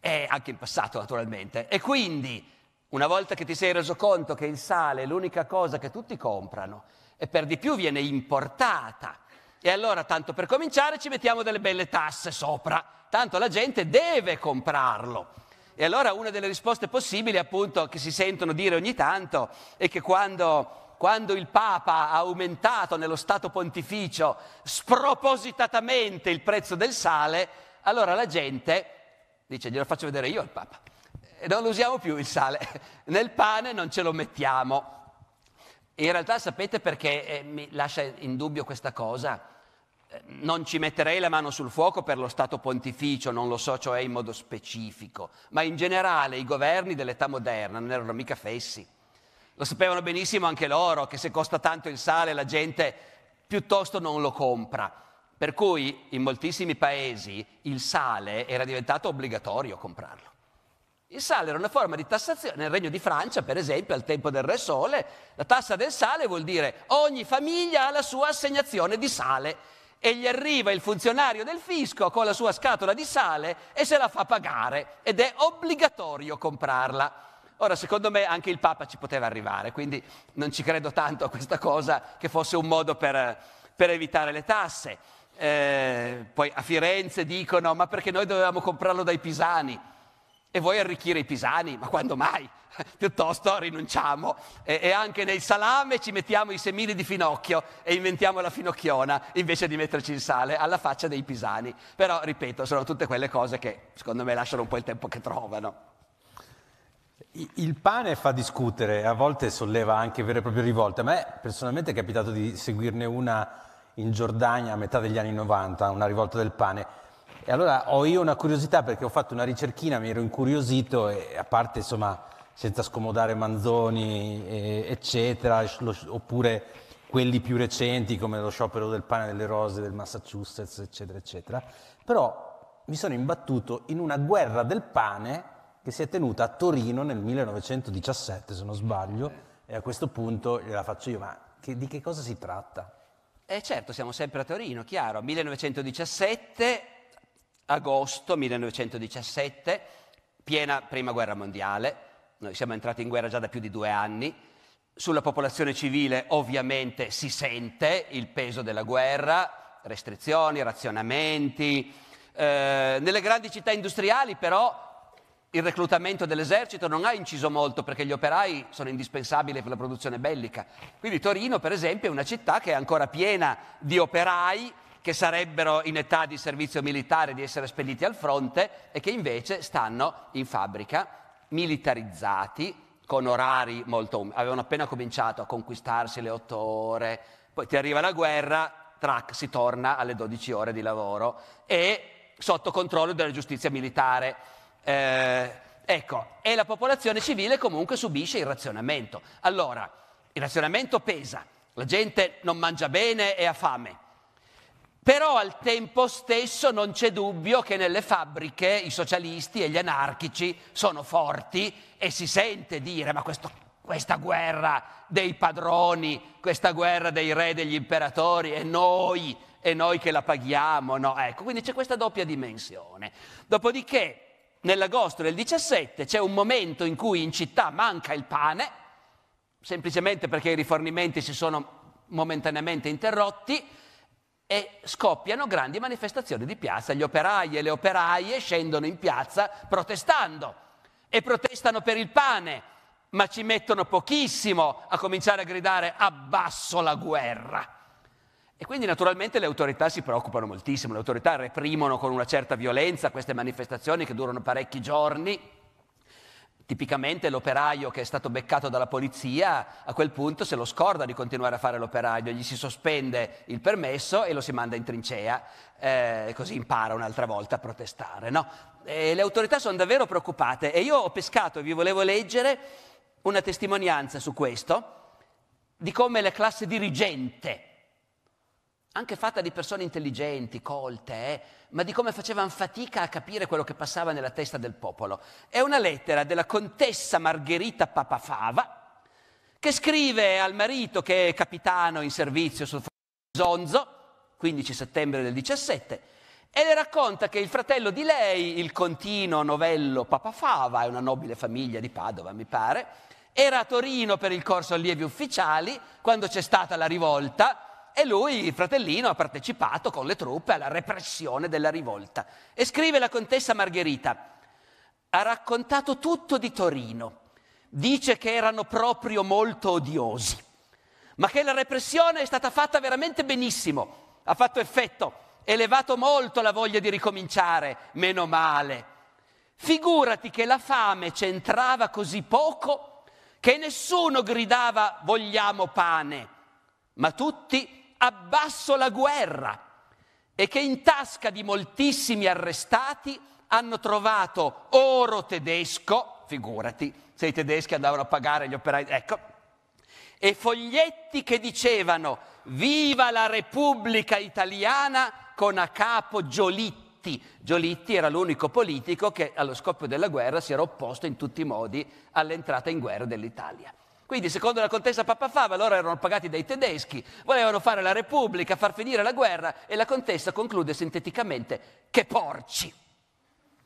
Speaker 1: anche in passato naturalmente, e quindi una volta che ti sei reso conto che il sale è l'unica cosa che tutti comprano e per di più viene importata, e allora tanto per cominciare ci mettiamo delle belle tasse sopra, tanto la gente deve comprarlo. E allora una delle risposte possibili appunto che si sentono dire ogni tanto è che quando quando il Papa ha aumentato nello Stato pontificio spropositatamente il prezzo del sale, allora la gente dice glielo faccio vedere io al Papa, non lo usiamo più il sale, nel pane non ce lo mettiamo. In realtà sapete perché eh, mi lascia in dubbio questa cosa? Eh, non ci metterei la mano sul fuoco per lo Stato pontificio, non lo so cioè in modo specifico, ma in generale i governi dell'età moderna non erano mica fessi. Lo sapevano benissimo anche loro che se costa tanto il sale la gente piuttosto non lo compra. Per cui in moltissimi paesi il sale era diventato obbligatorio comprarlo. Il sale era una forma di tassazione. Nel Regno di Francia, per esempio, al tempo del Re Sole, la tassa del sale vuol dire ogni famiglia ha la sua assegnazione di sale e gli arriva il funzionario del fisco con la sua scatola di sale e se la fa pagare ed è obbligatorio comprarla. Ora, secondo me anche il Papa ci poteva arrivare, quindi non ci credo tanto a questa cosa che fosse un modo per, per evitare le tasse. Eh, poi a Firenze dicono, ma perché noi dovevamo comprarlo dai pisani? E vuoi arricchire i pisani? Ma quando mai? Piuttosto rinunciamo. E, e anche nel salame ci mettiamo i semini di finocchio e inventiamo la finocchiona invece di metterci il sale alla faccia dei pisani. Però, ripeto, sono tutte quelle cose che secondo me lasciano un po' il tempo che trovano.
Speaker 2: Il pane fa discutere, a volte solleva anche vere e proprie rivolte. A me personalmente è capitato di seguirne una in Giordania a metà degli anni 90, una rivolta del pane. E allora ho io una curiosità perché ho fatto una ricerchina, mi ero incuriosito e a parte insomma senza scomodare Manzoni eccetera, oppure quelli più recenti come lo sciopero del pane delle rose del Massachusetts eccetera eccetera, però mi sono imbattuto in una guerra del pane che si è tenuta a Torino nel 1917, se non sbaglio, e a questo punto gliela faccio io, ma che, di che cosa si tratta?
Speaker 1: Eh certo, siamo sempre a Torino, chiaro, 1917, agosto 1917, piena prima guerra mondiale, noi siamo entrati in guerra già da più di due anni, sulla popolazione civile ovviamente si sente il peso della guerra, restrizioni, razionamenti, eh, nelle grandi città industriali però il reclutamento dell'esercito non ha inciso molto perché gli operai sono indispensabili per la produzione bellica. Quindi Torino, per esempio, è una città che è ancora piena di operai che sarebbero in età di servizio militare, di essere spediti al fronte e che invece stanno in fabbrica militarizzati, con orari molto... Um- avevano appena cominciato a conquistarsi le otto ore, poi ti arriva la guerra, track, si torna alle 12 ore di lavoro e sotto controllo della giustizia militare. Eh, ecco, e la popolazione civile comunque subisce il razionamento. Allora, il razionamento pesa, la gente non mangia bene e ha fame. Però al tempo stesso non c'è dubbio che nelle fabbriche i socialisti e gli anarchici sono forti e si sente dire ma questo, questa guerra dei padroni, questa guerra dei re, degli imperatori è noi, e noi che la paghiamo, no? Ecco, quindi c'è questa doppia dimensione. Dopodiché nell'agosto del 17 c'è un momento in cui in città manca il pane, semplicemente perché i rifornimenti si sono momentaneamente interrotti e scoppiano grandi manifestazioni di piazza. Gli operai e le operaie scendono in piazza protestando e protestano per il pane, ma ci mettono pochissimo a cominciare a gridare abbasso la guerra. E quindi naturalmente le autorità si preoccupano moltissimo, le autorità reprimono con una certa violenza queste manifestazioni che durano parecchi giorni. Tipicamente l'operaio che è stato beccato dalla polizia a quel punto se lo scorda di continuare a fare l'operaio, gli si sospende il permesso e lo si manda in trincea, eh, così impara un'altra volta a protestare. No? le autorità sono davvero preoccupate e io ho pescato, e vi volevo leggere una testimonianza su questo, di come la classe dirigente anche fatta di persone intelligenti, colte, eh, ma di come facevano fatica a capire quello che passava nella testa del popolo. È una lettera della contessa Margherita Papafava che scrive al marito che è capitano in servizio sul Zonzo, 15 settembre del 17, e le racconta che il fratello di lei, il contino novello Papafava, è una nobile famiglia di Padova, mi pare, era a Torino per il corso allievi ufficiali quando c'è stata la rivolta e lui, il fratellino, ha partecipato con le truppe alla repressione della rivolta. E scrive la contessa Margherita, ha raccontato tutto di Torino, dice che erano proprio molto odiosi, ma che la repressione è stata fatta veramente benissimo, ha fatto effetto, elevato molto la voglia di ricominciare, meno male. Figurati che la fame c'entrava così poco che nessuno gridava vogliamo pane, ma tutti abbasso la guerra e che in tasca di moltissimi arrestati hanno trovato oro tedesco, figurati, se i tedeschi andavano a pagare gli operai, ecco, e foglietti che dicevano viva la Repubblica Italiana con a capo Giolitti. Giolitti era l'unico politico che allo scoppio della guerra si era opposto in tutti i modi all'entrata in guerra dell'Italia. Quindi, secondo la contessa Papa Fava, loro erano pagati dai tedeschi, volevano fare la Repubblica, far finire la guerra e la contessa conclude sinteticamente che porci.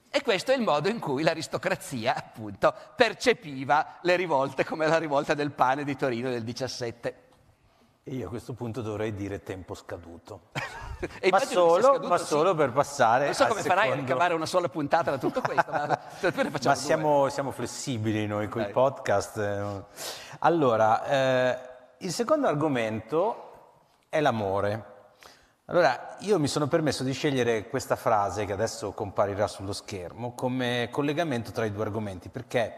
Speaker 1: E questo è il modo in cui l'aristocrazia, appunto, percepiva le rivolte come la rivolta del pane di Torino del 17. E io a questo punto dovrei dire tempo scaduto. ma, solo, scaduto, ma sì. solo, per
Speaker 2: passare. Non so come secondo... farai a ricavare
Speaker 1: una sola puntata da tutto questo, ma,
Speaker 2: ma siamo, siamo, flessibili noi con i podcast. Eh. Allora, eh, il secondo argomento è l'amore. Allora, io mi sono permesso di scegliere questa frase che adesso comparirà sullo schermo come collegamento tra i due argomenti, perché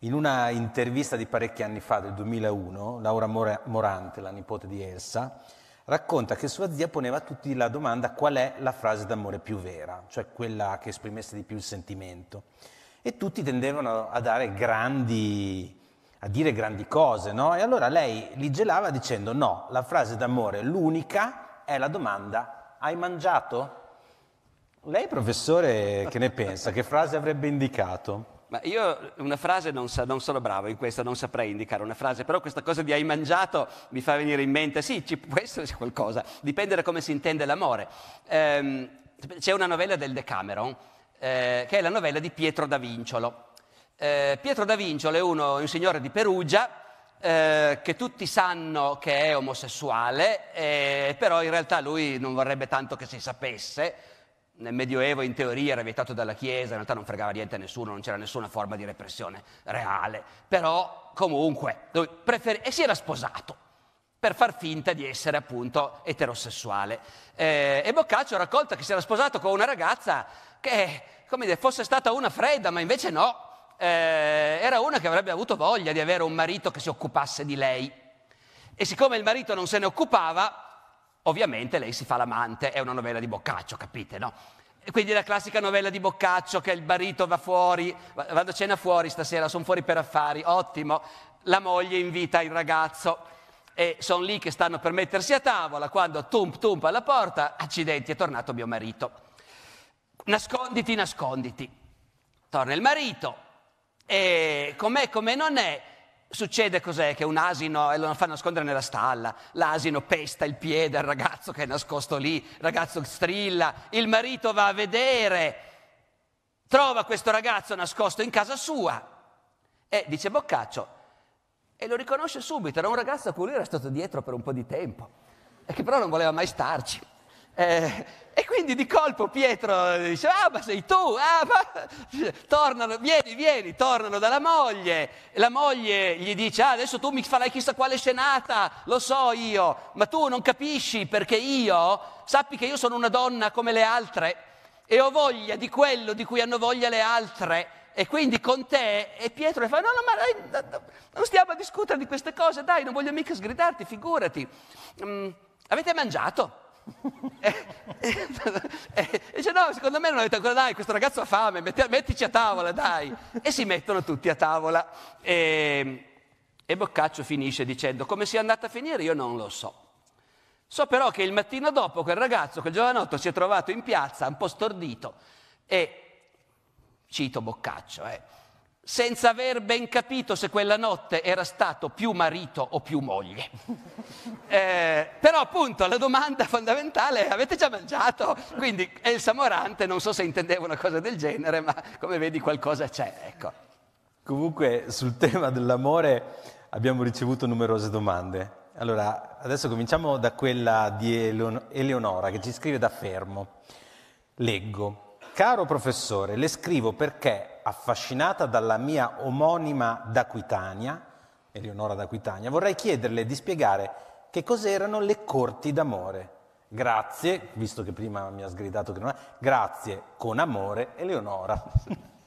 Speaker 2: in una intervista di parecchi anni fa, del 2001, Laura Morante, la nipote di Elsa, racconta che sua zia poneva a tutti la domanda qual è la frase d'amore più vera, cioè quella che esprimesse di più il sentimento. E tutti tendevano a dare grandi a dire grandi cose, no? E allora lei li gelava dicendo no, la frase d'amore, l'unica, è la domanda, hai
Speaker 1: mangiato? Lei,
Speaker 2: professore, che ne pensa? Che frase avrebbe indicato?
Speaker 1: Ma io una frase non, sa, non, sono bravo in questo, non saprei indicare una frase, però questa cosa di hai mangiato mi fa venire in mente, sì, ci può essere qualcosa, dipende da come si intende l'amore. Ehm, c'è una novella del Decameron, eh, che è la novella di Pietro da Vinciolo. Eh, Pietro da Vinciole è uno, un signore di Perugia eh, che tutti sanno che è omosessuale, eh, però in realtà lui non vorrebbe tanto che si sapesse. Nel Medioevo in teoria era vietato dalla Chiesa, in realtà non fregava niente a nessuno, non c'era nessuna forma di repressione reale. Però comunque, lui prefer- e si era sposato per far finta di essere appunto eterosessuale. Eh, e Boccaccio racconta che si era sposato con una ragazza che, come dire, fosse stata una fredda, ma invece no, eh, era una che avrebbe avuto voglia di avere un marito che si occupasse di lei. E siccome il marito non se ne occupava, ovviamente lei si fa l'amante, è una novella di Boccaccio, capite, no? E quindi la classica novella di Boccaccio che il marito va fuori, vado a cena fuori stasera, sono fuori per affari, ottimo, la moglie invita il ragazzo e sono lì che stanno per mettersi a tavola quando tump tump alla porta, accidenti, è tornato mio marito. Nasconditi, nasconditi. Torna il marito, e com'è, come non è, succede cos'è? Che un asino e lo fa nascondere nella stalla, l'asino pesta il piede al ragazzo che è nascosto lì, il ragazzo strilla, il marito va a vedere, trova questo ragazzo nascosto in casa sua e dice Boccaccio, e lo riconosce subito, era un ragazzo a cui lui era stato dietro per un po' di tempo e che però non voleva mai starci. Eh, e quindi di colpo Pietro dice, ah ma sei tu, ah, ma... tornano, vieni, vieni, tornano dalla moglie. E la moglie gli dice, ah adesso tu mi farai chissà quale scenata, lo so io, ma tu non capisci perché io, sappi che io sono una donna come le altre e ho voglia di quello di cui hanno voglia le altre. E quindi con te, e Pietro le fa, no, no, ma dai, no, non stiamo a discutere di queste cose, dai, non voglio mica sgridarti, figurati. Mm, avete mangiato? e, e, e, dice no, secondo me non avete ancora, dai, questo ragazzo ha fame, metti, mettici a tavola, dai. E si mettono tutti a tavola. E, ehm, e Boccaccio finisce dicendo, come sia andata a finire io non lo so. So però che il mattino dopo quel ragazzo, quel giovanotto, si è trovato in piazza un po' stordito e, cito Boccaccio, eh, senza aver ben capito se quella notte era stato più marito o più moglie. Eh, però appunto la domanda fondamentale è avete già mangiato? Quindi Elsa Morante, non so se intendeva una cosa del genere, ma come vedi qualcosa c'è. Ecco.
Speaker 2: Comunque sul tema dell'amore abbiamo ricevuto numerose domande. Allora, adesso cominciamo da quella di Eleonora che ci scrive da Fermo. Leggo. Caro professore, le scrivo perché, affascinata dalla mia omonima d'Aquitania, Eleonora d'Aquitania, vorrei chiederle di spiegare che cos'erano le corti d'amore. Grazie, visto che prima mi ha sgridato che non è, grazie con amore Eleonora.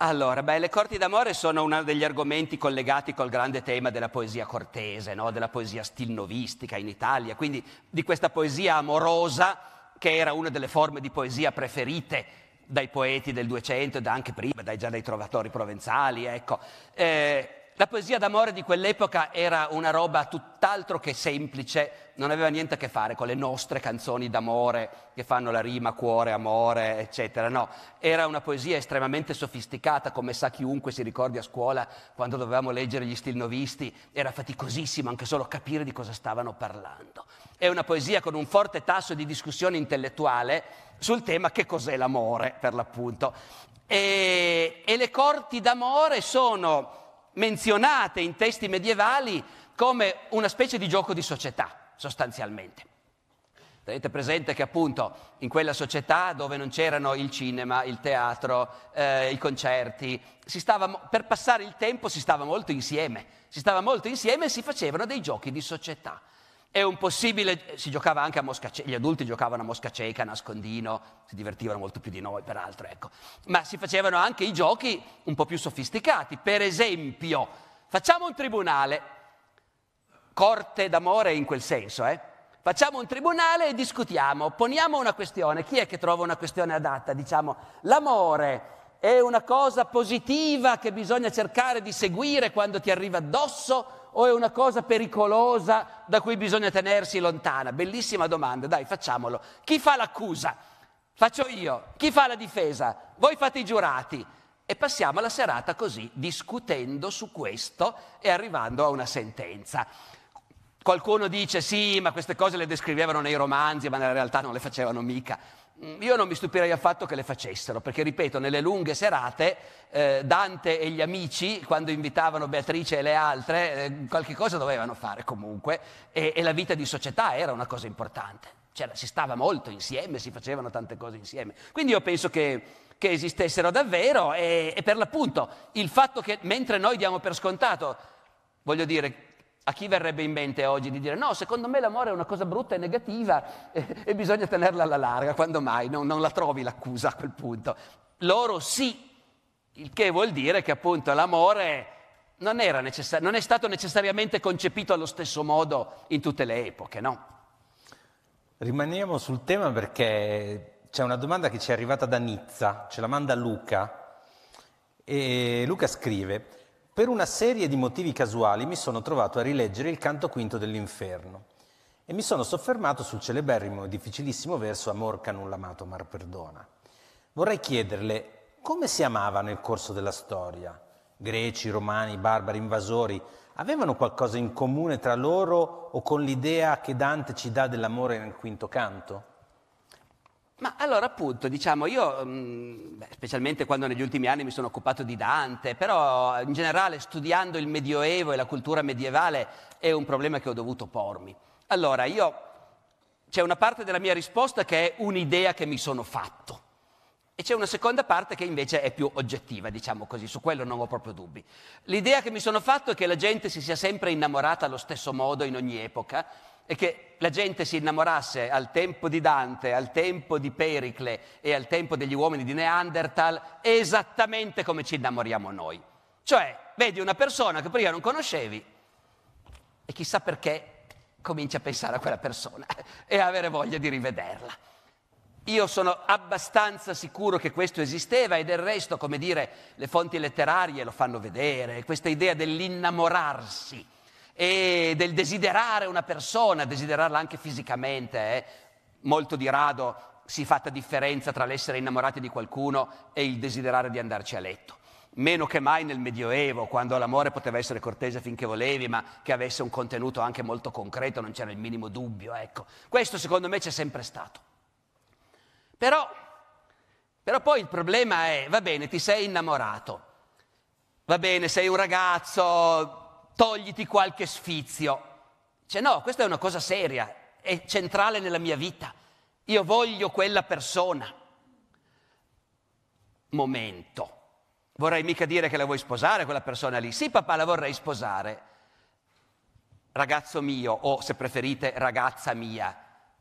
Speaker 1: Allora, beh, le corti d'amore sono uno degli argomenti collegati col grande tema della poesia cortese, no? della poesia stilnovistica in Italia, quindi di questa poesia amorosa che era una delle forme di poesia preferite dai poeti del 200 e anche prima, dai, già dai trovatori provenzali, ecco. eh, la poesia d'amore di quell'epoca era una roba tutt'altro che semplice, non aveva niente a che fare con le nostre canzoni d'amore che fanno la rima cuore, amore, eccetera, no. Era una poesia estremamente sofisticata, come sa chiunque si ricordi a scuola quando dovevamo leggere gli stilnovisti, era faticosissimo anche solo capire di cosa stavano parlando. È una poesia con un forte tasso di discussione intellettuale sul tema che cos'è l'amore, per l'appunto. e, e le corti d'amore sono menzionate in testi medievali come una specie di gioco di società, sostanzialmente. Tenete presente che appunto in quella società dove non c'erano il cinema, il teatro, eh, i concerti, stava, per passare il tempo si stava molto insieme, si stava molto insieme e si facevano dei giochi di società. È un possibile, si giocava anche a mosca cieca, gli adulti giocavano a mosca cieca, nascondino, si divertivano molto più di noi peraltro, ecco. Ma si facevano anche i giochi un po' più sofisticati. Per esempio, facciamo un tribunale, corte d'amore in quel senso, eh? Facciamo un tribunale e discutiamo, poniamo una questione. Chi è che trova una questione adatta? Diciamo, l'amore è una cosa positiva che bisogna cercare di seguire quando ti arriva addosso o è una cosa pericolosa da cui bisogna tenersi lontana? Bellissima domanda, dai facciamolo. Chi fa l'accusa? Faccio io. Chi fa la difesa? Voi fate i giurati. E passiamo la serata così, discutendo su questo e arrivando a una sentenza. Qualcuno dice sì, ma queste cose le descrivevano nei romanzi, ma nella realtà non le facevano mica. Mm, io non mi stupirei affatto che le facessero, perché ripeto, nelle lunghe serate eh, Dante e gli amici, quando invitavano Beatrice e le altre, eh, qualche cosa dovevano fare comunque, e, e la vita di società era una cosa importante. C'era, si stava molto insieme, si facevano tante cose insieme. Quindi io penso che, che esistessero davvero e, e per l'appunto il fatto che mentre noi diamo per scontato, voglio dire, a chi verrebbe in mente oggi di dire no, secondo me l'amore è una cosa brutta e negativa e, e bisogna tenerla alla larga, quando mai? No, non la trovi l'accusa a quel punto. Loro sì, il che vuol dire che appunto l'amore non, necessar- non è stato necessariamente concepito allo stesso modo in tutte le epoche, no?
Speaker 2: Rimaniamo sul tema perché c'è una domanda che ci è arrivata da Nizza, ce la manda Luca. E Luca scrive, per una serie di motivi casuali mi sono trovato a rileggere il canto quinto dell'inferno e mi sono soffermato sul celeberrimo e difficilissimo verso Amor che amato mar perdona. Vorrei chiederle come si amava nel corso della storia? Greci, romani, barbari, invasori, avevano qualcosa in comune tra loro o con l'idea che Dante ci dà dell'amore nel quinto canto?
Speaker 1: Ma allora appunto, diciamo, io, mm, beh, specialmente quando negli ultimi anni mi sono occupato di Dante, però in generale studiando il Medioevo e la cultura medievale è un problema che ho dovuto pormi. Allora, io, c'è una parte della mia risposta che è un'idea che mi sono fatto e c'è una seconda parte che invece è più oggettiva, diciamo così, su quello non ho proprio dubbi. L'idea che mi sono fatto è che la gente si sia sempre innamorata allo stesso modo in ogni epoca e che la gente si innamorasse al tempo di Dante, al tempo di Pericle e al tempo degli uomini di Neanderthal esattamente come ci innamoriamo noi. Cioè, vedi una persona che prima non conoscevi e chissà perché cominci a pensare a quella persona e avere voglia di rivederla. Io sono abbastanza sicuro che questo esisteva e del resto, come dire, le fonti letterarie lo fanno vedere, questa idea dell'innamorarsi e del desiderare una persona, desiderarla anche fisicamente, eh. molto di rado si fatta differenza tra l'essere innamorati di qualcuno e il desiderare di andarci a letto. Meno che mai nel Medioevo, quando l'amore poteva essere cortese finché volevi, ma che avesse un contenuto anche molto concreto, non c'era il minimo dubbio, ecco. Questo secondo me c'è sempre stato. Però, però poi il problema è, va bene, ti sei innamorato, va bene, sei un ragazzo, togliti qualche sfizio. Cioè no, questa è una cosa seria, è centrale nella mia vita. Io voglio quella persona. Momento. Vorrei mica dire che la vuoi sposare quella persona lì. Sì, papà, la vorrei sposare. Ragazzo mio, o se preferite, ragazza mia.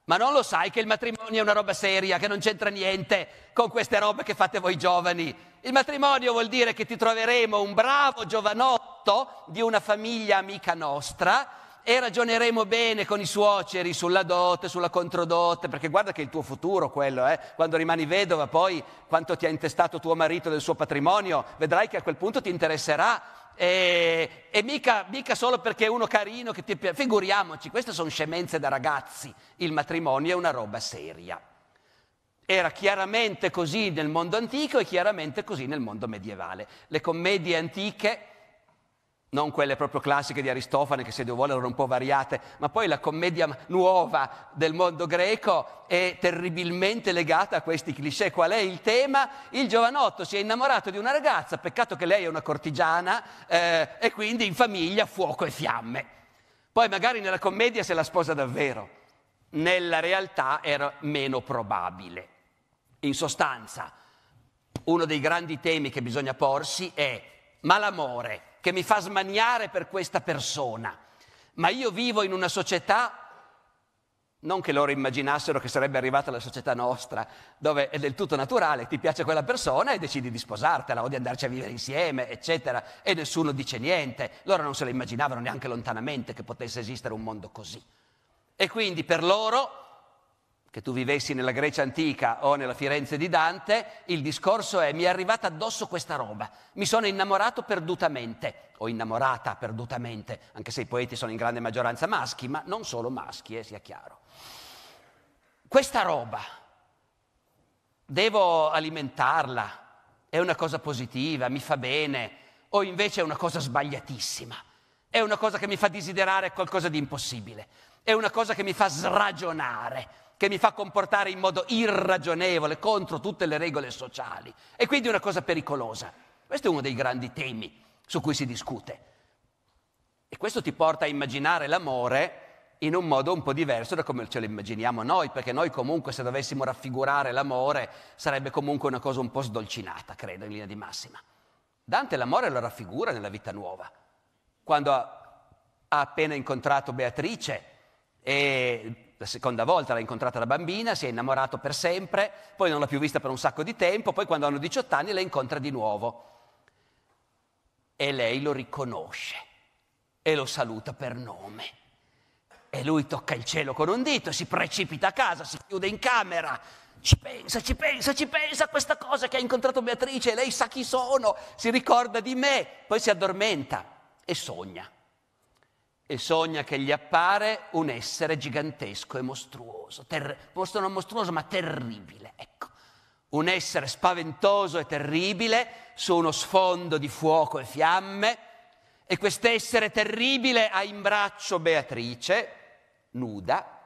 Speaker 1: Ma non lo sai che il matrimonio è una roba seria, che non c'entra niente con queste robe che fate voi giovani. Il matrimonio vuol dire che ti troveremo un bravo giovanotto morto di una famiglia amica nostra e ragioneremo bene con i suoceri sulla dote, sulla controdote, perché guarda che è il tuo futuro quello, eh? quando rimani vedova poi quanto ti ha intestato tuo marito del suo patrimonio, vedrai che a quel punto ti interesserà e, e mica, mica, solo perché è uno carino che ti piace, figuriamoci, queste sono scemenze da ragazzi, il matrimonio è una roba seria. Era chiaramente così nel mondo antico e chiaramente così nel mondo medievale. Le commedie antiche non quelle proprio classiche di Aristofane che se Dio vuole erano un po' variate, ma poi la commedia nuova del mondo greco è terribilmente legata a questi cliché. Qual è il tema? Il giovanotto si è innamorato di una ragazza, peccato che lei è una cortigiana eh, e quindi in famiglia fuoco e fiamme. Poi magari nella commedia se la sposa davvero, nella realtà era meno probabile. In sostanza, uno dei grandi temi che bisogna porsi è ma l'amore che mi fa smaniare per questa persona. Ma io vivo in una società non che loro immaginassero che sarebbe arrivata la società nostra, dove è del tutto naturale, ti piace quella persona e decidi di sposartela o di andarci a vivere insieme, eccetera, e nessuno dice niente. Loro non se lo immaginavano neanche lontanamente che potesse esistere un mondo così. E quindi per loro che tu vivessi nella Grecia antica o nella Firenze di Dante, il discorso è mi è arrivata addosso questa roba, mi sono innamorato perdutamente, o innamorata perdutamente, anche se i poeti sono in grande maggioranza maschi, ma non solo maschi, eh, sia chiaro. Questa roba, devo alimentarla, è una cosa positiva, mi fa bene, o invece è una cosa sbagliatissima, è una cosa che mi fa desiderare qualcosa di impossibile, è una cosa che mi fa sragionare che mi fa comportare in modo irragionevole contro tutte le regole sociali. E quindi una cosa pericolosa. Questo è uno dei grandi temi su cui si discute. E questo ti porta a immaginare l'amore in un modo un po' diverso da come ce lo immaginiamo noi, perché noi comunque se dovessimo raffigurare l'amore sarebbe comunque una cosa un po' sdolcinata, credo, in linea di massima. Dante l'amore lo raffigura nella vita nuova, quando ha appena incontrato Beatrice e la seconda volta l'ha incontrata la bambina, si è innamorato per sempre, poi non l'ha più vista per un sacco di tempo, poi quando hanno 18 anni la incontra di nuovo. E lei lo riconosce e lo saluta per nome. E lui tocca il cielo con un dito, si precipita a casa, si chiude in camera, ci pensa, ci pensa, ci pensa a questa cosa che ha incontrato Beatrice, lei sa chi sono, si ricorda di me, poi si addormenta e sogna e sogna che gli appare un essere gigantesco e mostruoso, ter- forse non mostruoso ma terribile, ecco, un essere spaventoso e terribile su uno sfondo di fuoco e fiamme e quest'essere terribile ha in braccio Beatrice, nuda,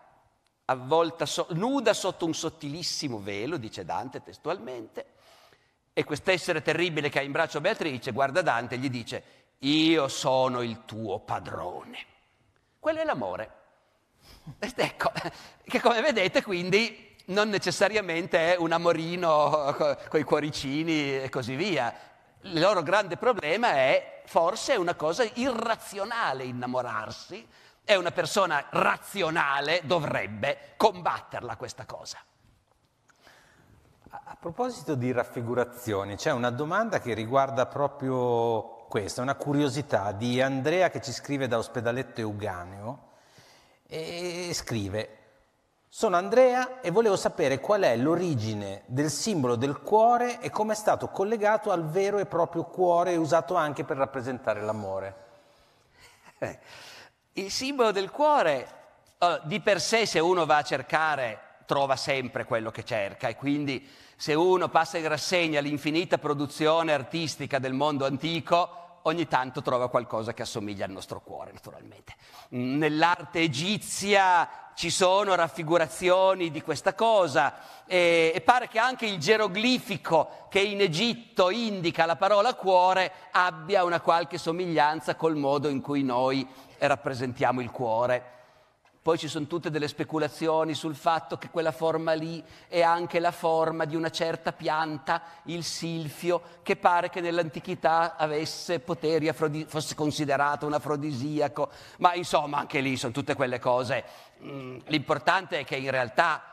Speaker 1: avvolta so- nuda sotto un sottilissimo velo, dice Dante testualmente, e quest'essere terribile che ha in braccio Beatrice guarda Dante e gli dice io sono il tuo padrone. Quello è l'amore. Ed ecco, che come vedete quindi non necessariamente è un amorino con i cuoricini e così via. Il loro grande problema è forse una cosa irrazionale innamorarsi e una persona razionale dovrebbe combatterla questa cosa.
Speaker 2: A proposito di raffigurazioni, c'è una domanda che riguarda proprio questa, una curiosità di Andrea che ci scrive da Ospedaletto Euganeo e scrive sono Andrea e volevo sapere qual è l'origine del simbolo del cuore e come è stato collegato al vero e proprio cuore usato anche per rappresentare l'amore.
Speaker 1: Eh, il simbolo del cuore eh, di per sé se uno va a cercare trova sempre quello che cerca e quindi se uno passa in rassegna l'infinita produzione artistica del mondo antico, ogni tanto trova qualcosa che assomiglia al nostro cuore, naturalmente. Nell'arte egizia ci sono raffigurazioni di questa cosa e, e, pare che anche il geroglifico che in Egitto indica la parola cuore abbia una qualche somiglianza col modo in cui noi rappresentiamo il cuore poi ci sono tutte delle speculazioni sul fatto che quella forma lì è anche la forma di una certa pianta, il silfio, che pare che nell'antichità avesse poteri, afrodi- fosse considerato un afrodisiaco. Ma insomma, anche lì sono tutte quelle cose. Mm, l'importante è che in realtà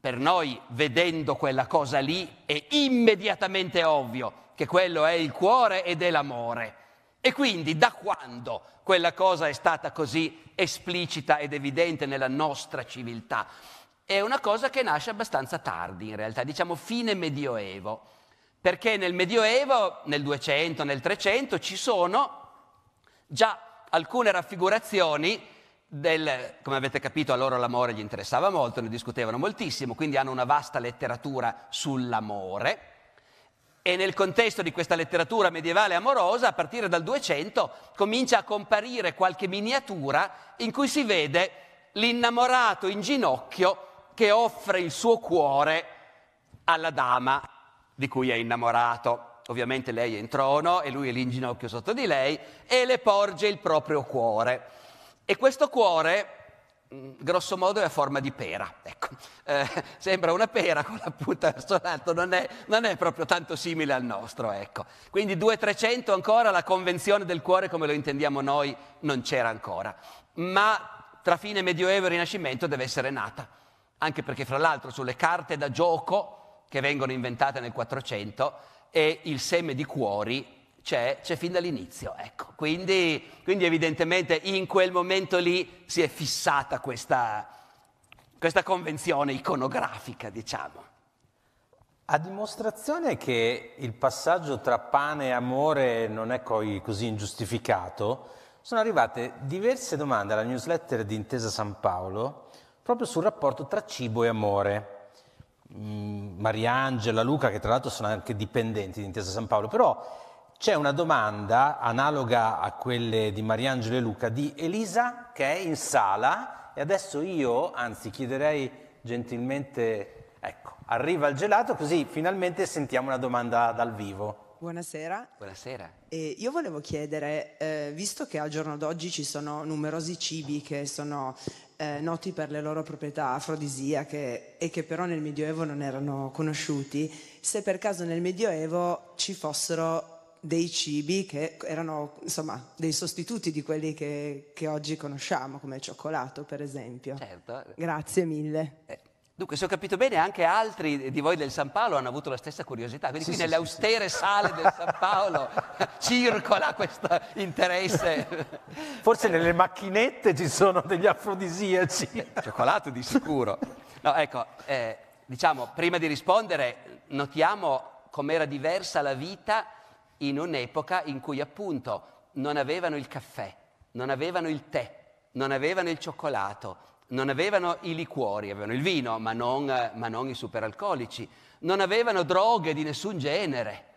Speaker 1: per noi, vedendo quella cosa lì, è immediatamente ovvio che quello è il cuore ed è l'amore. E quindi da quando quella cosa è stata così esplicita ed evidente nella nostra civiltà? È una cosa che nasce abbastanza tardi in realtà, diciamo fine medioevo, perché nel medioevo, nel 200, nel 300 ci sono già alcune raffigurazioni del, come avete capito a loro l'amore gli interessava molto, ne discutevano moltissimo, quindi hanno una vasta letteratura sull'amore e nel contesto di questa letteratura medievale amorosa, a partire dal 200, comincia a comparire qualche miniatura in cui si vede l'innamorato in ginocchio che offre il suo cuore alla dama di cui è innamorato. Ovviamente lei è in trono e lui è lì in ginocchio sotto di lei e le porge il proprio cuore. E questo cuore Mm, grosso modo è a forma di pera, ecco. eh, sembra una pera con la punta verso l'alto, non è, non è proprio tanto simile al nostro, ecco. Quindi 2-300 ancora, la convenzione del cuore come lo intendiamo noi non c'era ancora, ma tra fine Medioevo e Rinascimento deve essere nata, anche perché fra l'altro sulle carte da gioco che vengono inventate nel 400 è il seme di cuori c'è, c'è fin dall'inizio. Ecco. Quindi, quindi, evidentemente in quel momento lì si è fissata questa, questa convenzione iconografica, diciamo.
Speaker 2: A dimostrazione che il passaggio tra pane e amore non è così ingiustificato, sono arrivate diverse domande alla newsletter di Intesa San Paolo proprio sul rapporto tra cibo e amore. Mm, Mariangela, Luca, che tra l'altro sono anche dipendenti di Intesa San Paolo, però c'è una domanda analoga a quelle di Mariangelo e Luca di Elisa che è in sala e adesso io, anzi chiederei gentilmente, ecco, arriva il gelato così finalmente sentiamo una domanda dal vivo.
Speaker 1: Buonasera. Buonasera. Eh, io volevo chiedere, eh, visto che al giorno d'oggi ci sono numerosi cibi che sono eh, noti per le loro proprietà afrodisiache e che però nel Medioevo non erano conosciuti, se per caso nel Medioevo ci fossero dei cibi che erano insomma dei sostituti di quelli che, che oggi conosciamo, come il cioccolato per esempio. Certo. Grazie mille. Eh. Dunque, se ho capito bene, anche altri di voi del San Paolo hanno avuto la stessa curiosità. Quindi, sì, qui sì, nelle sì, austere sale del San Paolo circola questo interesse. Forse nelle macchinette ci sono degli afrodisiaci. Eh, cioccolato di sicuro. No, ecco, eh, diciamo, prima di rispondere, notiamo com'era diversa la vita in un'epoca in cui appunto non avevano il caffè, non avevano il tè, non avevano il cioccolato, non avevano i liquori, avevano il vino, ma non, ma non i superalcolici, non avevano droghe di nessun genere.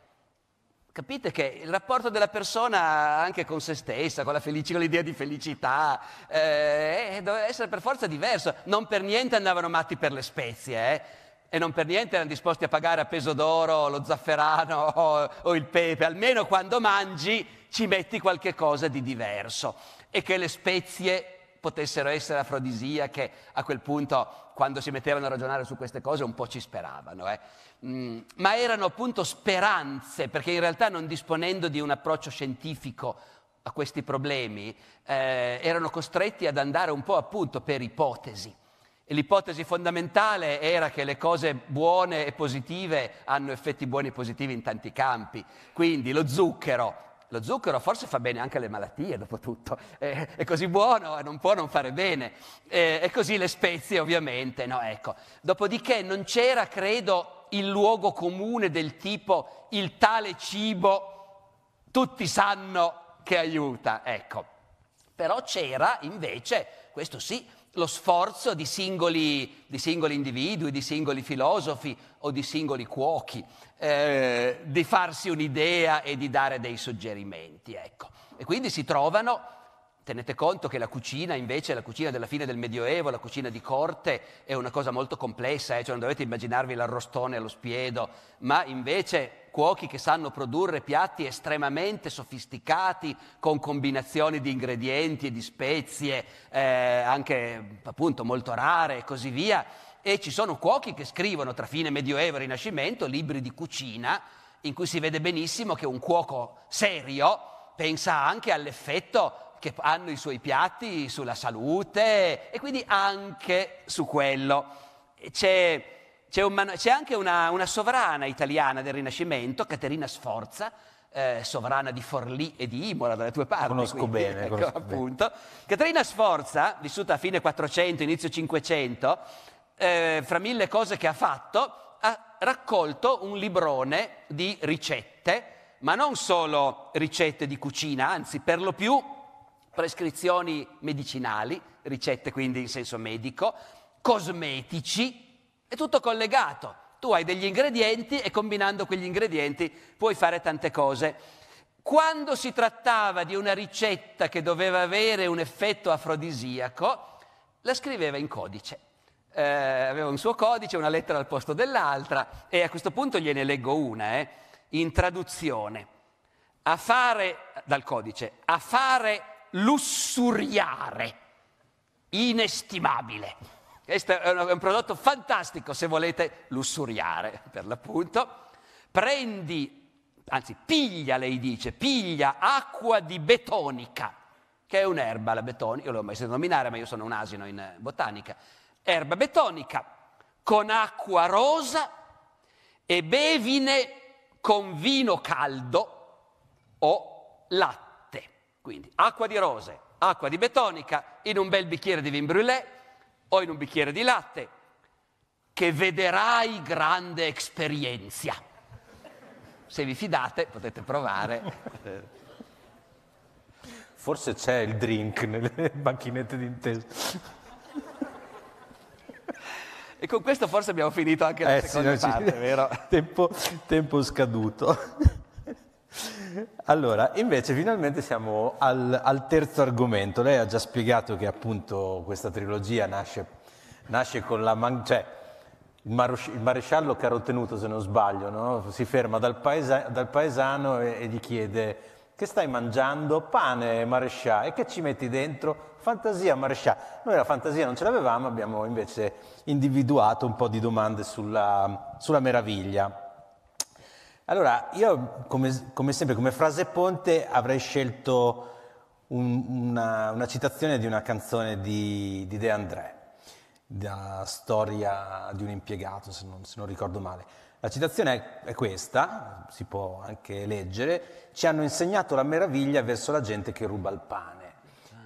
Speaker 1: Capite che il rapporto della persona anche con se stessa, con, felici, con l'idea di felicità, eh, doveva essere per forza diverso. Non per niente andavano matti per le spezie, eh e non per niente erano disposti a pagare a peso d'oro lo zafferano o, o il pepe, almeno quando mangi ci metti qualche cosa di diverso e che le spezie potessero essere afrodisiache, a quel punto quando si mettevano a ragionare su queste cose un po' ci speravano, eh. mm, ma erano appunto speranze, perché in realtà non disponendo di un approccio scientifico a questi problemi, eh, erano costretti ad andare un po' appunto per ipotesi l'ipotesi fondamentale era che le cose buone e positive hanno effetti buoni e positivi in tanti campi. Quindi lo zucchero, lo zucchero forse fa bene anche alle malattie, dopo tutto, è, eh, è così buono, e non può non fare bene. E, eh, e così le spezie, ovviamente, no, ecco. Dopodiché non c'era, credo, il luogo comune del tipo il tale cibo, tutti sanno che aiuta, ecco. Però c'era invece, questo sì, lo sforzo di singoli, di singoli, individui, di singoli filosofi o di singoli cuochi, eh, di farsi un'idea e di dare dei suggerimenti. Ecco. E quindi si trovano, tenete conto che la cucina invece, la cucina della fine del Medioevo, la cucina di corte, è una cosa molto complessa, eh, cioè non dovete immaginarvi l'arrostone allo spiedo, ma invece cuochi che sanno produrre piatti estremamente sofisticati con combinazioni di ingredienti e di spezie, eh, anche appunto molto rare e così via. E ci sono cuochi che scrivono tra fine Medioevo e Rinascimento libri di cucina in cui si vede benissimo che un cuoco serio pensa anche all'effetto che hanno i suoi piatti sulla salute e quindi anche su quello. C'è c'è, un, c'è anche una, una, sovrana italiana del Rinascimento, Caterina Sforza, eh, sovrana di Forlì e di Imola, dalle tue parti. Conosco quindi, bene, ecco, conosco appunto. Bene. Caterina Sforza, vissuta a fine 400, inizio 500, eh, fra mille cose che ha fatto, ha raccolto un librone di ricette, ma non solo ricette di cucina, anzi per lo più prescrizioni medicinali, ricette quindi in senso medico, cosmetici, è tutto collegato. Tu hai degli ingredienti e combinando quegli ingredienti puoi fare tante cose. Quando si trattava di una ricetta che doveva avere un effetto afrodisiaco, la scriveva in codice. Eh, aveva un suo codice, una lettera al posto dell'altra e a questo punto gliene leggo una, eh, in traduzione. A fare, dal codice, a fare lussuriare, inestimabile. Questo è un prodotto fantastico se volete lussuriare, per l'appunto. Prendi, anzi piglia, lei dice, piglia acqua di betonica, che è un'erba, la betonica, io l'ho mai sentito nominare, ma io sono un asino in eh, botanica. Erba betonica, con acqua rosa e bevine con vino caldo o latte. Quindi acqua di rose, acqua di betonica, in un bel bicchiere di vin brûlé, o in un bicchiere di latte, che vederai grande esperienza. Se vi fidate potete provare.
Speaker 2: Forse c'è il drink nelle banchinette d'intesa.
Speaker 1: E con questo forse abbiamo finito anche la eh, seconda sì, parte, vero?
Speaker 2: Tempo, tempo scaduto. Allora, invece finalmente siamo al, al, terzo argomento. Lei ha già spiegato che appunto questa trilogia nasce, nasce con la... Man- cioè, il, marosci- il, maresciallo carotenuto, se non sbaglio, no? si ferma dal, paesa- dal paesano e-, e gli chiede che stai mangiando? Pane marescià. E che ci metti dentro? Fantasia marescià. Noi la fantasia non ce l'avevamo, abbiamo invece individuato un po' di domande sulla, sulla meraviglia. Allora, io come, come, sempre, come frase ponte, avrei scelto un, una, una, citazione di una canzone di, di De André, da Storia di un impiegato, se non, se non ricordo male. La citazione è, è questa, si può anche leggere, ci hanno insegnato la meraviglia verso la gente che ruba il pane.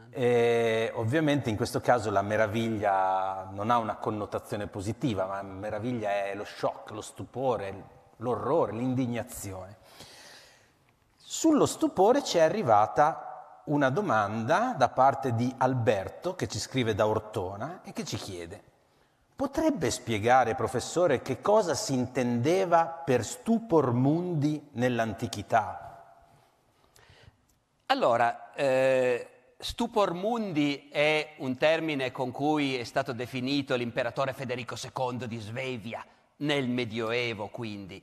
Speaker 2: E ovviamente in questo caso la meraviglia non ha una connotazione positiva, ma meraviglia è lo shock, lo stupore, l'orrore, l'indignazione. Sullo stupore ci è arrivata una domanda da parte di Alberto, che ci scrive da Ortona, e che ci chiede, potrebbe spiegare, professore, che cosa si intendeva per stupor mundi nell'antichità?
Speaker 1: Allora, eh, Stupor mundi è un termine con cui è stato definito l'imperatore Federico II di Svevia nel Medioevo quindi.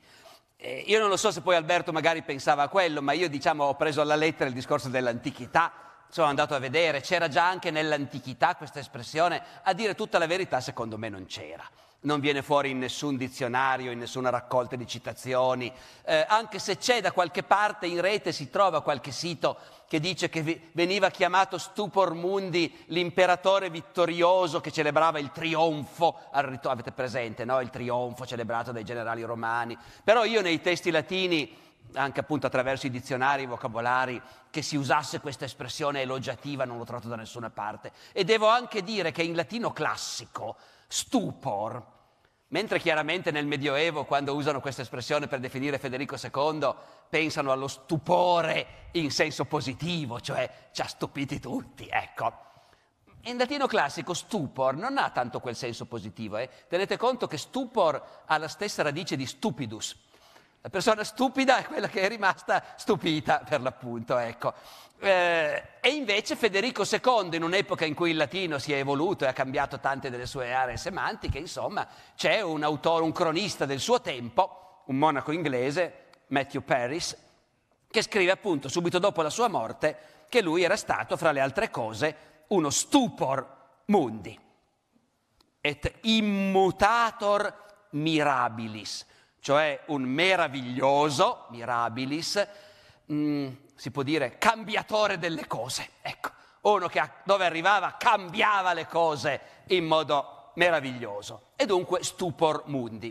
Speaker 1: Eh, io non lo so se poi Alberto magari pensava a quello, ma io diciamo ho preso alla lettera il discorso dell'antichità sono andato a vedere, c'era già anche nell'antichità questa espressione, a dire tutta la verità secondo me non c'era. Non viene fuori in nessun dizionario, in nessuna raccolta di citazioni, eh, anche se c'è da qualche parte in rete, si trova qualche sito che dice che veniva chiamato Stupor Mundi l'imperatore vittorioso che celebrava il trionfo, al avete presente, no? Il trionfo celebrato dai generali romani. Però io nei testi latini anche appunto attraverso i dizionari, i vocabolari, che si usasse questa espressione elogiativa, non l'ho trovato da nessuna parte. E devo anche dire che in latino classico, stupor, mentre chiaramente nel Medioevo, quando usano questa espressione per definire Federico II, pensano allo stupore in senso positivo, cioè ci ha stupiti tutti, ecco. In latino classico stupor non ha tanto quel senso positivo, eh? tenete conto che stupor ha la stessa radice di stupidus, la persona stupida è quella che è rimasta stupita, per l'appunto, ecco. eh, e invece Federico II, in un'epoca in cui il latino si è evoluto e ha cambiato tante delle sue aree semantiche, insomma, c'è un autore, un cronista del suo tempo, un monaco inglese, Matthew Paris, che scrive appunto subito dopo la sua morte che lui era stato, fra le altre cose, uno stupor mundi, et immutator mirabilis cioè un meraviglioso, mirabilis, mh, mm, si può dire cambiatore delle cose, ecco, uno che dove arrivava cambiava le cose in modo meraviglioso, e dunque stupor mundi.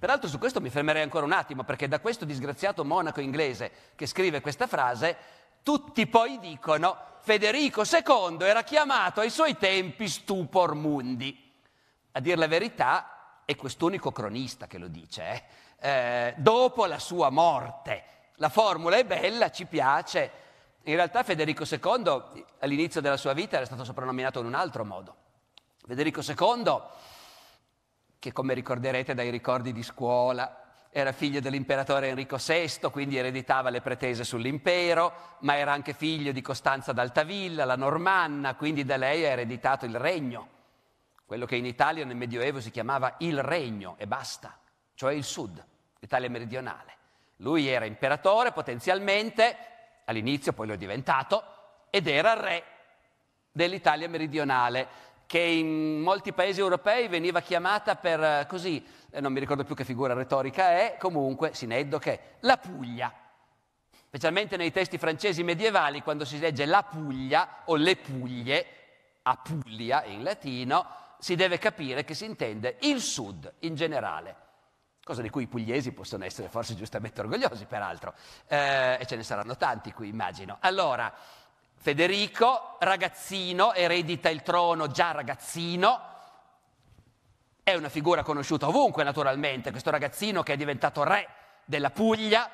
Speaker 1: Peraltro su questo mi fermerei ancora un attimo, perché da questo disgraziato monaco inglese che scrive questa frase, tutti poi dicono Federico II era chiamato ai suoi tempi stupor mundi. A dire la verità è quest'unico cronista che lo dice, eh? eh, dopo la sua morte. La formula è bella, ci piace. In realtà Federico II all'inizio della sua vita era stato soprannominato in un altro modo. Federico II, che come ricorderete dai ricordi di scuola, era figlio dell'imperatore Enrico VI, quindi ereditava le pretese sull'impero, ma era anche figlio di Costanza d'Altavilla, la normanna, quindi da lei ha ereditato il regno, quello che in Italia nel Medioevo si chiamava il regno e basta cioè il sud, l'Italia meridionale. Lui era imperatore potenzialmente, all'inizio poi lo è diventato, ed era re dell'Italia meridionale, che in molti paesi europei veniva chiamata per eh, così, eh, non mi ricordo più che figura retorica è, comunque sineddoche, la Puglia. Specialmente nei testi francesi medievali, quando si legge la Puglia o le Puglie, Apulia in latino, si deve capire che si intende il sud in generale cosa di cui i pugliesi possono essere forse giustamente orgogliosi, peraltro, eh, e ce ne saranno tanti qui, immagino. Allora, Federico, ragazzino, eredita il trono già ragazzino, è una figura conosciuta ovunque, naturalmente, questo ragazzino che è diventato re della Puglia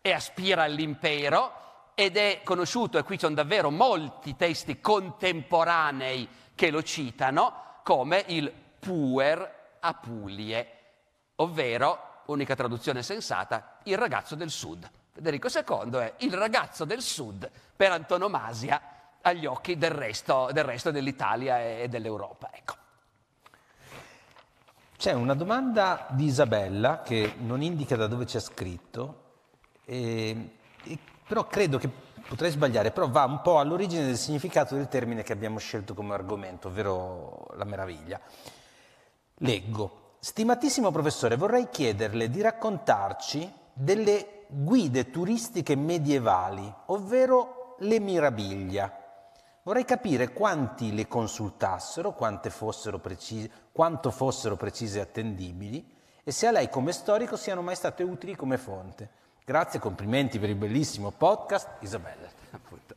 Speaker 1: e aspira all'impero ed è conosciuto, e qui ci sono davvero molti testi contemporanei che lo citano, come il puer Apulie ovvero, unica traduzione sensata, il ragazzo del sud. Federico II è il ragazzo del sud per antonomasia agli occhi del resto, del resto dell'Italia e dell'Europa. Ecco.
Speaker 2: C'è una domanda di Isabella che non indica da dove c'è scritto, e, ehm, e, però credo che potrei sbagliare, però va un po' all'origine del significato del termine che abbiamo scelto come argomento, ovvero la meraviglia. Leggo. Stimatissimo professore, vorrei chiederle di raccontarci delle guide turistiche medievali, ovvero le Mirabilia. Vorrei capire quanti le consultassero, fossero precise, quanto fossero precise e attendibili e se a lei come storico siano mai state utili come fonte. Grazie, complimenti per il bellissimo podcast,
Speaker 1: Isabella. Appunto.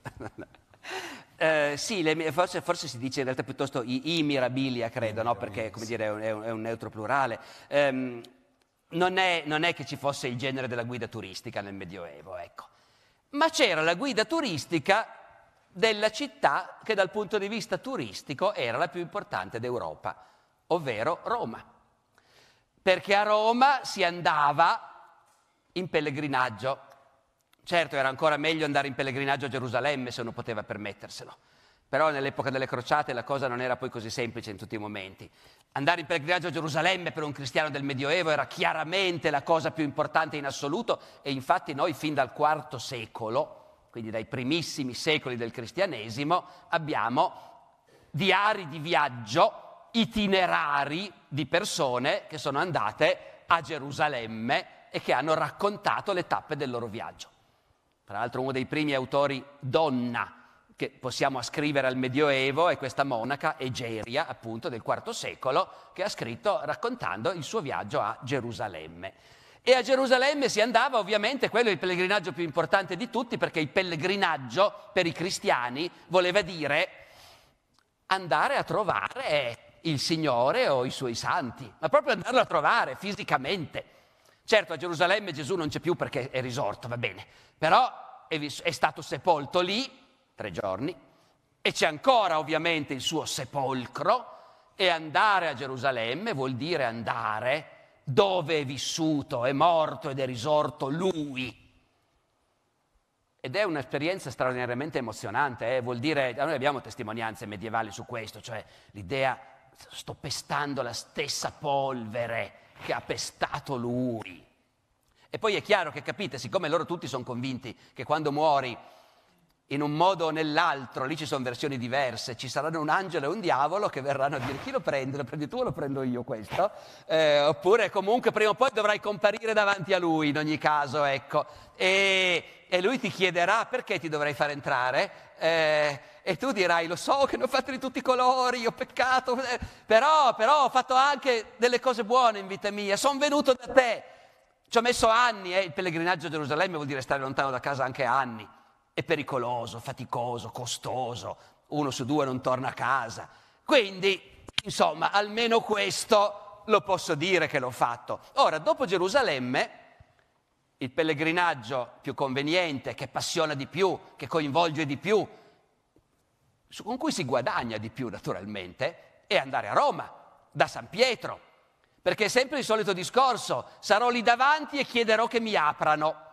Speaker 1: Eh, sì, le, forse, forse, si dice in realtà piuttosto i, i mirabilia, credo, no? perché come dire, è, un, è un, è un neutro plurale. Um, non, è, non, è, che ci fosse il genere della guida turistica nel Medioevo, ecco. ma c'era la guida turistica della città che dal punto di vista turistico era la più importante d'Europa, ovvero Roma. Perché a Roma si andava in pellegrinaggio, Certo, era ancora meglio andare in pellegrinaggio a Gerusalemme se uno poteva permetterselo. Però nell'epoca delle crociate la cosa non era poi così semplice in tutti i momenti. Andare in pellegrinaggio a Gerusalemme per un cristiano del Medioevo era chiaramente la cosa più importante in assoluto e infatti noi fin dal IV secolo, quindi dai primissimi secoli del cristianesimo, abbiamo diari di viaggio, itinerari di persone che sono andate a Gerusalemme e che hanno raccontato le tappe del loro viaggio. Tra l'altro uno dei primi autori donna che possiamo ascrivere al Medioevo è questa monaca Egeria, appunto del IV secolo, che ha scritto raccontando il suo viaggio a Gerusalemme. E a Gerusalemme si andava ovviamente, quello è il pellegrinaggio più importante di tutti, perché il pellegrinaggio per i cristiani voleva dire andare a trovare il Signore o i suoi santi, ma proprio andarlo a trovare fisicamente. Certo, a Gerusalemme Gesù non c'è più perché è risorto, va bene, però è, è stato sepolto lì tre giorni e c'è ancora ovviamente il suo sepolcro e andare a Gerusalemme vuol dire andare dove è vissuto, è morto ed è risorto lui. Ed è un'esperienza straordinariamente emozionante, eh? vuol dire, ah, noi abbiamo testimonianze medievali su questo, cioè l'idea sto pestando la stessa polvere che ha pestato lui. E poi è chiaro che capite, siccome loro tutti sono convinti che quando muori in un modo o nell'altro, lì ci sono versioni diverse, ci saranno un angelo e un diavolo che verranno a dire chi lo prende, lo prendi tu o lo prendo io questo, eh, oppure comunque prima o poi dovrai comparire davanti a lui in ogni caso, ecco, e, e lui ti chiederà perché ti dovrei far entrare. Eh, e tu dirai, lo so che ne ho fatti di tutti i colori, ho peccato, eh, però, però ho fatto anche delle cose buone in vita mia, sono venuto da te. Ci ho messo anni, eh, il pellegrinaggio a Gerusalemme vuol dire stare lontano da casa anche anni. È pericoloso, faticoso, costoso, uno su due non torna a casa. Quindi, insomma, almeno questo lo posso dire che l'ho fatto. Ora, dopo Gerusalemme, il pellegrinaggio più conveniente, che passiona di più, che coinvolge di più, con cui si guadagna di più naturalmente, è andare a Roma, da San Pietro, perché è sempre il solito discorso, sarò lì davanti e chiederò che mi aprano.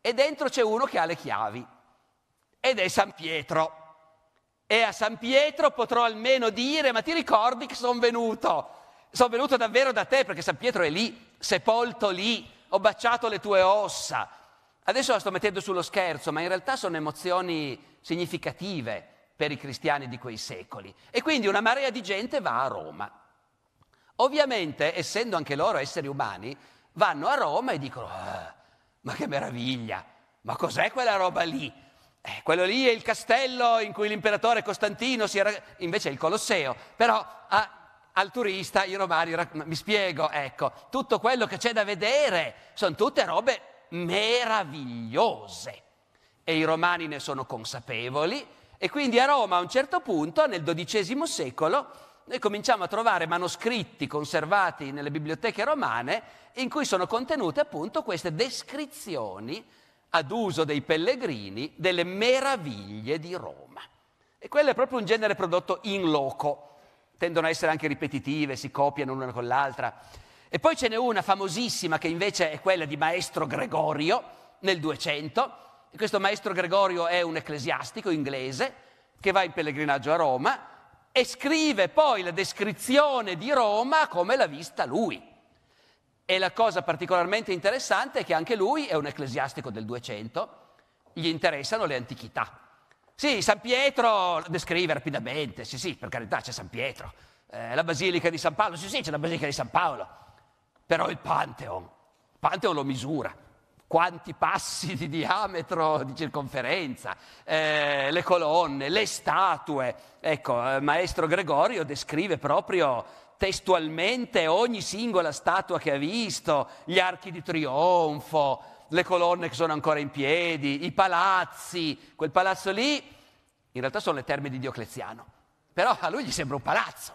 Speaker 1: E dentro c'è uno che ha le chiavi, ed è San Pietro. E a San Pietro potrò almeno dire, ma ti ricordi che sono venuto? Sono venuto davvero da te, perché San Pietro è lì, sepolto lì, ho baciato le tue ossa. Adesso la sto mettendo sullo scherzo, ma in realtà sono emozioni significative per i cristiani di quei secoli. E quindi una marea di gente va a Roma. Ovviamente, essendo anche loro esseri umani, vanno a Roma e dicono, ah, ma che meraviglia, ma cos'è quella roba lì? Eh, quello lì è il castello in cui l'imperatore Costantino si era... invece è il Colosseo, però a, al turista i romani, mi spiego, ecco, tutto quello che c'è da vedere sono tutte robe meravigliose e i romani ne sono consapevoli e quindi a Roma a un certo punto, nel XII secolo, noi cominciamo a trovare manoscritti conservati nelle biblioteche romane in cui sono contenute appunto queste descrizioni ad uso dei pellegrini delle meraviglie di Roma. E quello è proprio un genere prodotto in loco, tendono a essere anche ripetitive, si copiano l'una con l'altra. E poi ce n'è una famosissima che invece è quella di Maestro Gregorio nel 200, questo maestro Gregorio è un ecclesiastico inglese che va in pellegrinaggio a Roma e scrive poi la descrizione di Roma come l'ha vista lui. E la cosa particolarmente interessante è che anche lui è un ecclesiastico del 200, gli interessano le antichità. Sì, San Pietro lo descrive rapidamente, sì sì, per carità c'è San Pietro, eh, la Basilica di San Paolo, sì sì c'è la Basilica di San Paolo, però il Pantheon, il Pantheon lo misura, quanti passi di diametro di circonferenza, eh, le colonne, le statue. Ecco, eh, Maestro Gregorio descrive proprio testualmente ogni singola statua che ha visto, gli archi di trionfo, le colonne che sono ancora in piedi, i palazzi. Quel palazzo lì in realtà sono le terme di Diocleziano, però a lui gli sembra un palazzo.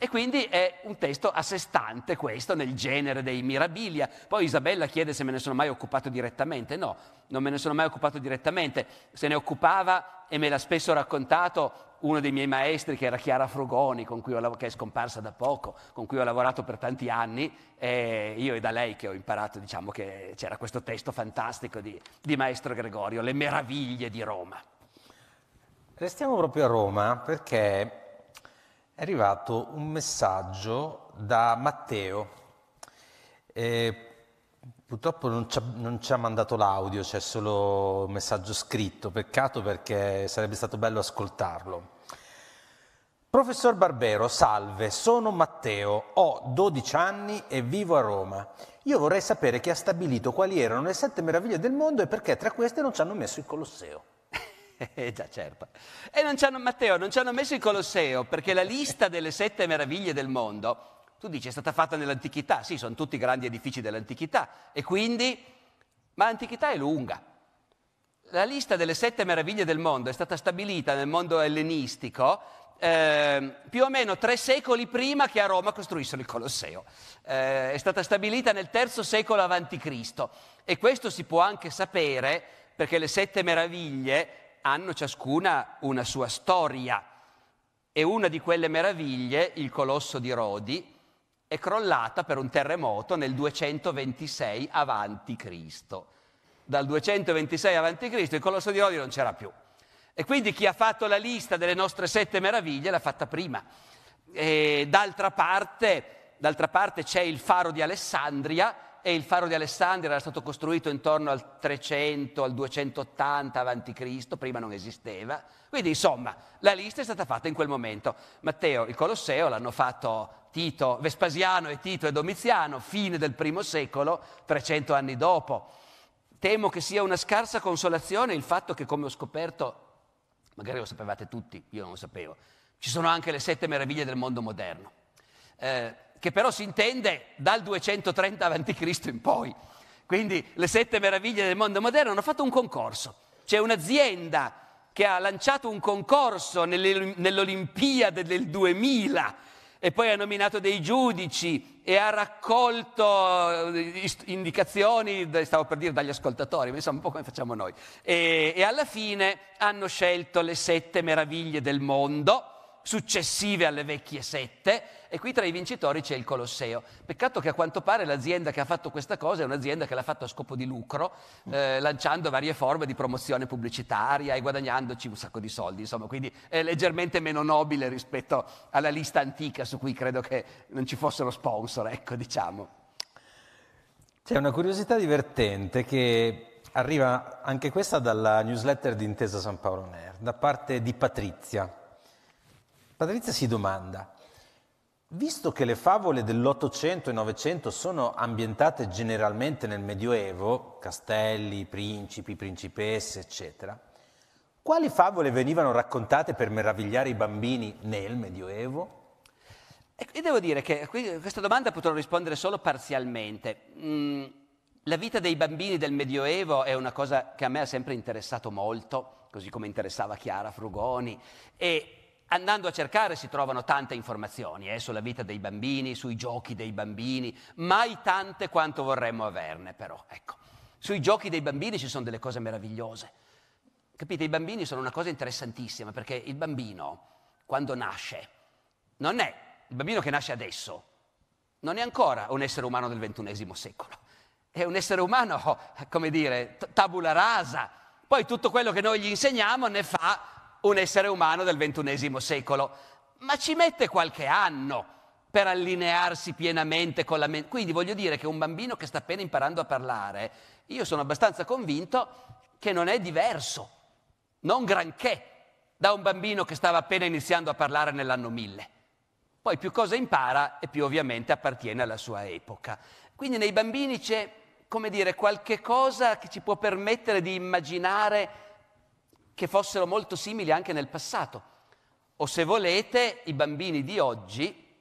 Speaker 1: E quindi è un testo a sé stante questo nel genere dei Mirabilia. Poi Isabella chiede se me ne sono mai occupato direttamente. No, non me ne sono mai occupato direttamente. Se ne occupava e me l'ha spesso raccontato uno dei miei maestri che era Chiara Frugoni, ho, che è scomparsa da poco, con cui ho lavorato per tanti anni, e io è da lei che ho imparato, diciamo, che c'era questo testo fantastico di, di Maestro Gregorio, Le meraviglie di Roma.
Speaker 2: Restiamo proprio a Roma perché è arrivato un messaggio da Matteo. Eh, purtroppo non ci, ha, non ci, ha, mandato l'audio, c'è solo un messaggio scritto, peccato perché sarebbe stato bello ascoltarlo. Professor Barbero, salve, sono Matteo, ho 12 anni e vivo a Roma. Io vorrei sapere chi ha stabilito quali erano le sette meraviglie del mondo e perché tra queste non ci hanno messo il Colosseo.
Speaker 1: eh già certo. E non hanno, Matteo, non ci hanno messo il Colosseo perché la lista delle sette meraviglie del mondo, tu dici, è stata fatta nell'antichità, sì, sono tutti grandi edifici dell'antichità, e quindi, ma l'antichità è lunga. La lista delle sette meraviglie del mondo è stata stabilita nel mondo ellenistico eh, più o meno tre secoli prima che a Roma costruissero il Colosseo. Eh, è stata stabilita nel terzo secolo a.C. e questo si può anche sapere perché le sette meraviglie hanno ciascuna una sua storia e una di quelle meraviglie, il Colosso di Rodi, è crollata per un terremoto nel 226 avanti Cristo. Dal 226 avanti Cristo il Colosso di Rodi non c'era più. E quindi chi ha fatto la lista delle nostre sette meraviglie l'ha fatta prima. D'altra parte, d'altra parte c'è il faro di Alessandria, e il faro di Alessandria era stato costruito intorno al 300, al 280 avanti Cristo, prima non esisteva. Quindi insomma la lista è stata fatta in quel momento. Matteo, il Colosseo l'hanno fatto Tito, Vespasiano e Tito e Domiziano, fine del primo secolo, 300 anni dopo. Temo che sia una scarsa consolazione il fatto che, come ho scoperto, magari lo sapevate tutti, io non lo sapevo, ci sono anche le sette meraviglie del mondo moderno. Eh, che però si intende dal 230 a.C. in poi. Quindi le sette meraviglie del mondo moderno hanno fatto un concorso. C'è un'azienda che ha lanciato un concorso nell'Olimpiade del 2000 e poi ha nominato dei giudici e ha raccolto eh, indicazioni, stavo per dire dagli ascoltatori, ma insomma un po' come facciamo noi. E, e alla fine hanno scelto le sette meraviglie del mondo successive alle vecchie sette, e qui tra i vincitori c'è il Colosseo. Peccato che a quanto pare l'azienda che ha fatto questa cosa è un'azienda che l'ha fatto a scopo di lucro, mm. eh, lanciando varie forme di promozione pubblicitaria e guadagnandoci un sacco di soldi, insomma, quindi è leggermente meno nobile rispetto alla lista antica su cui credo che non ci fossero sponsor, ecco, diciamo.
Speaker 2: C'è una curiosità divertente che arriva anche questa dalla newsletter di Intesa San Paolo Nair, da parte di Patrizia. Patrizia si domanda, visto che le favole dell'Ottocento e Novecento sono ambientate generalmente nel Medioevo, castelli, principi, principesse, eccetera, quali favole venivano raccontate per meravigliare i bambini nel Medioevo?
Speaker 1: E ecco, devo dire che questa domanda potrò rispondere solo parzialmente. Mm, la vita dei bambini del Medioevo è una cosa che a me ha sempre interessato molto, così come interessava Chiara Frugoni, e andando a cercare si trovano tante informazioni eh, sulla vita dei bambini, sui giochi dei bambini, mai tante quanto vorremmo averne però. Ecco. Sui giochi dei bambini ci sono delle cose meravigliose. Capite, i bambini sono una cosa interessantissima perché il bambino quando nasce non è il bambino che nasce adesso, non è ancora un essere umano del ventunesimo secolo, è un essere umano, come dire, tabula rasa. Poi tutto quello che noi gli insegniamo ne fa un essere umano del ventunesimo secolo, ma ci mette qualche anno per allinearsi pienamente con la mente. Quindi voglio dire che un bambino che sta appena imparando a parlare, io sono abbastanza convinto che non è diverso, non granché, da un bambino che stava appena iniziando a parlare nell'anno 1000. Poi più cosa impara e più ovviamente appartiene alla sua epoca. Quindi nei bambini c'è, come dire, qualche cosa che ci può permettere di immaginare che fossero molto simili anche nel passato. O se volete, i bambini di oggi,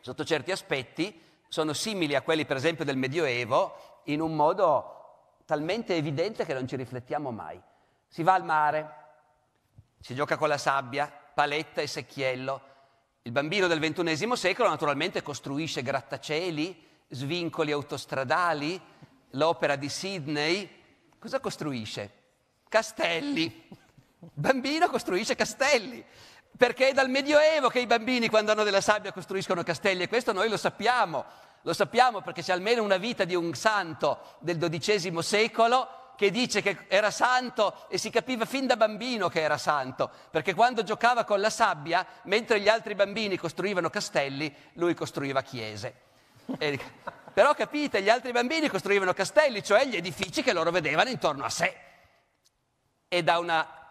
Speaker 1: sotto certi aspetti, sono simili a quelli per esempio del Medioevo in un modo talmente evidente che non ci riflettiamo mai. Si va al mare, si gioca con la sabbia, paletta e secchiello. Il bambino del ventunesimo secolo naturalmente costruisce grattacieli, svincoli autostradali, l'opera di Sydney. Cosa costruisce? Castelli. Bambino costruisce castelli, perché è dal Medioevo che i bambini quando hanno della sabbia costruiscono castelli e questo noi lo sappiamo, lo sappiamo perché c'è almeno una vita di un santo del XII secolo che dice che era santo e si capiva fin da bambino che era santo, perché quando giocava con la sabbia, mentre gli altri bambini costruivano castelli, lui costruiva chiese. E, però capite, gli altri bambini costruivano castelli, cioè gli edifici che loro vedevano intorno a sé. E da una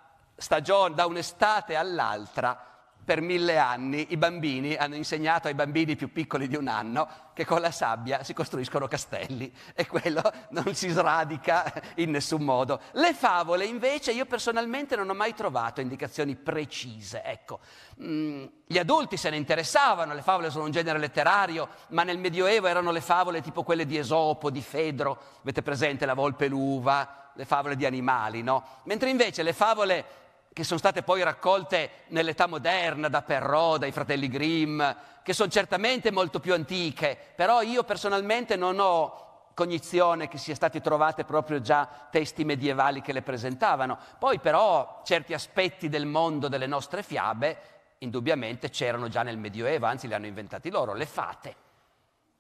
Speaker 1: stagione, da un'estate all'altra, per mille anni i bambini hanno insegnato ai bambini più piccoli di un anno che con la sabbia si costruiscono castelli e quello non si sradica in nessun modo. Le favole invece io personalmente non ho mai trovato indicazioni precise, ecco. Mm, gli adulti se ne interessavano, le favole sono un genere letterario, ma nel Medioevo erano le favole tipo quelle di Esopo, di Fedro, avete presente la volpe e l'uva, le favole di animali, no? Mentre invece le favole che sono state poi raccolte nell'età moderna da Perrault, dai fratelli Grimm, che sono certamente molto più antiche, però io personalmente non ho cognizione che siano stati trovate proprio già testi medievali che le presentavano. Poi però certi aspetti del mondo delle nostre fiabe indubbiamente c'erano già nel Medioevo, anzi le hanno inventati loro, le fate.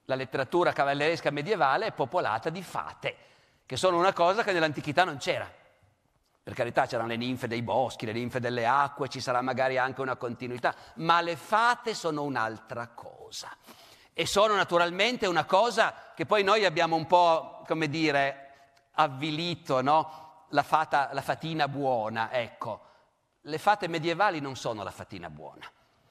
Speaker 1: La letteratura cavalleresca medievale è popolata di fate, che sono una cosa che nell'antichità non c'era. Per carità c'erano le ninfe dei boschi, le ninfe delle acque, ci sarà magari anche una continuità, ma le fate sono un'altra cosa. E sono naturalmente una cosa che poi noi abbiamo un po', come dire, avvilito, no? La, fata, la fatina buona, ecco. Le fate medievali non sono la fatina buona.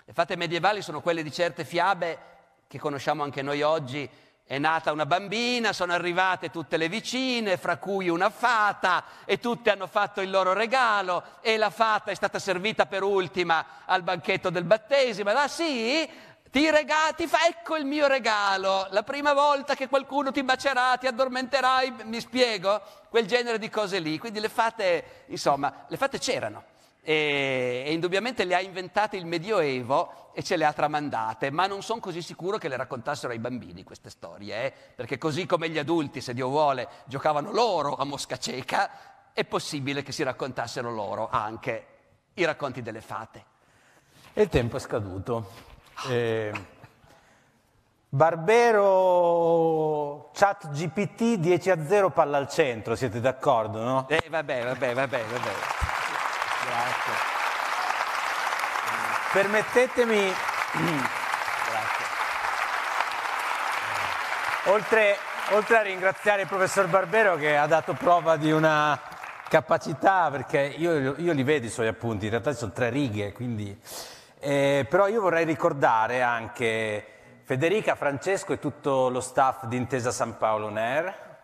Speaker 1: Le fate medievali sono quelle di certe fiabe che conosciamo anche noi oggi, è nata una bambina, sono arrivate tutte le vicine, fra cui una fata, e tutte hanno fatto il loro regalo, e la fata è stata servita per ultima al banchetto del battesimo. Ah sì? Ti regà, ti fa, ecco il mio regalo. La prima volta che qualcuno ti bacerà, ti addormenterai, mi spiego? Quel genere di cose lì. Quindi le fate, insomma, le fate c'erano e, e indubbiamente le ha inventate il Medioevo e ce le ha tramandate, ma non sono così sicuro che le raccontassero ai bambini queste storie, eh? perché così come gli adulti, se Dio vuole, giocavano loro a Mosca Cieca, è possibile che si raccontassero loro anche i racconti delle fate.
Speaker 2: E il tempo è scaduto. Eh, Barbero Chat GPT 10 a 0 palla al centro, siete d'accordo, no? Eh, vabbè, vabbè,
Speaker 1: vabbè, vabbè. Grazie.
Speaker 2: Permettetemi, oltre, oltre, a ringraziare il professor Barbero che ha dato prova di una capacità, perché io, io li vedo i suoi appunti, in realtà sono tre righe, quindi... Eh, però io vorrei ricordare anche Federica, Francesco e tutto lo staff di Intesa San Paolo NER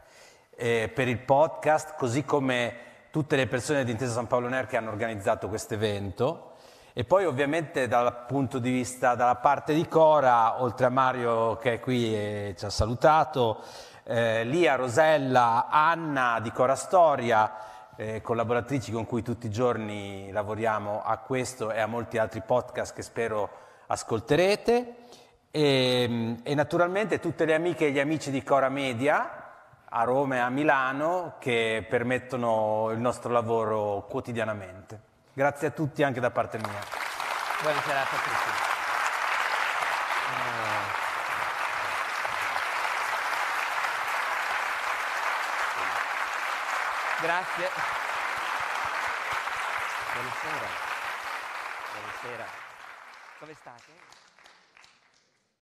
Speaker 2: eh, per il podcast, così come tutte le persone di Intesa San Paolo Ner che hanno organizzato questo evento. E poi ovviamente dal punto di vista, dalla parte di Cora, oltre a Mario che è qui e ci ha salutato, eh, Lia, Rosella, Anna di Cora Storia, eh, collaboratrici con cui tutti i giorni lavoriamo a questo e a molti altri podcast che spero ascolterete. E, ehm, e naturalmente tutte le amiche e gli amici di Cora Media a Roma e a Milano che permettono il nostro lavoro quotidianamente. Grazie a tutti anche da parte mia.
Speaker 1: Buona serata a tutti. Eh. Grazie. Buonasera. Buonasera. Come state?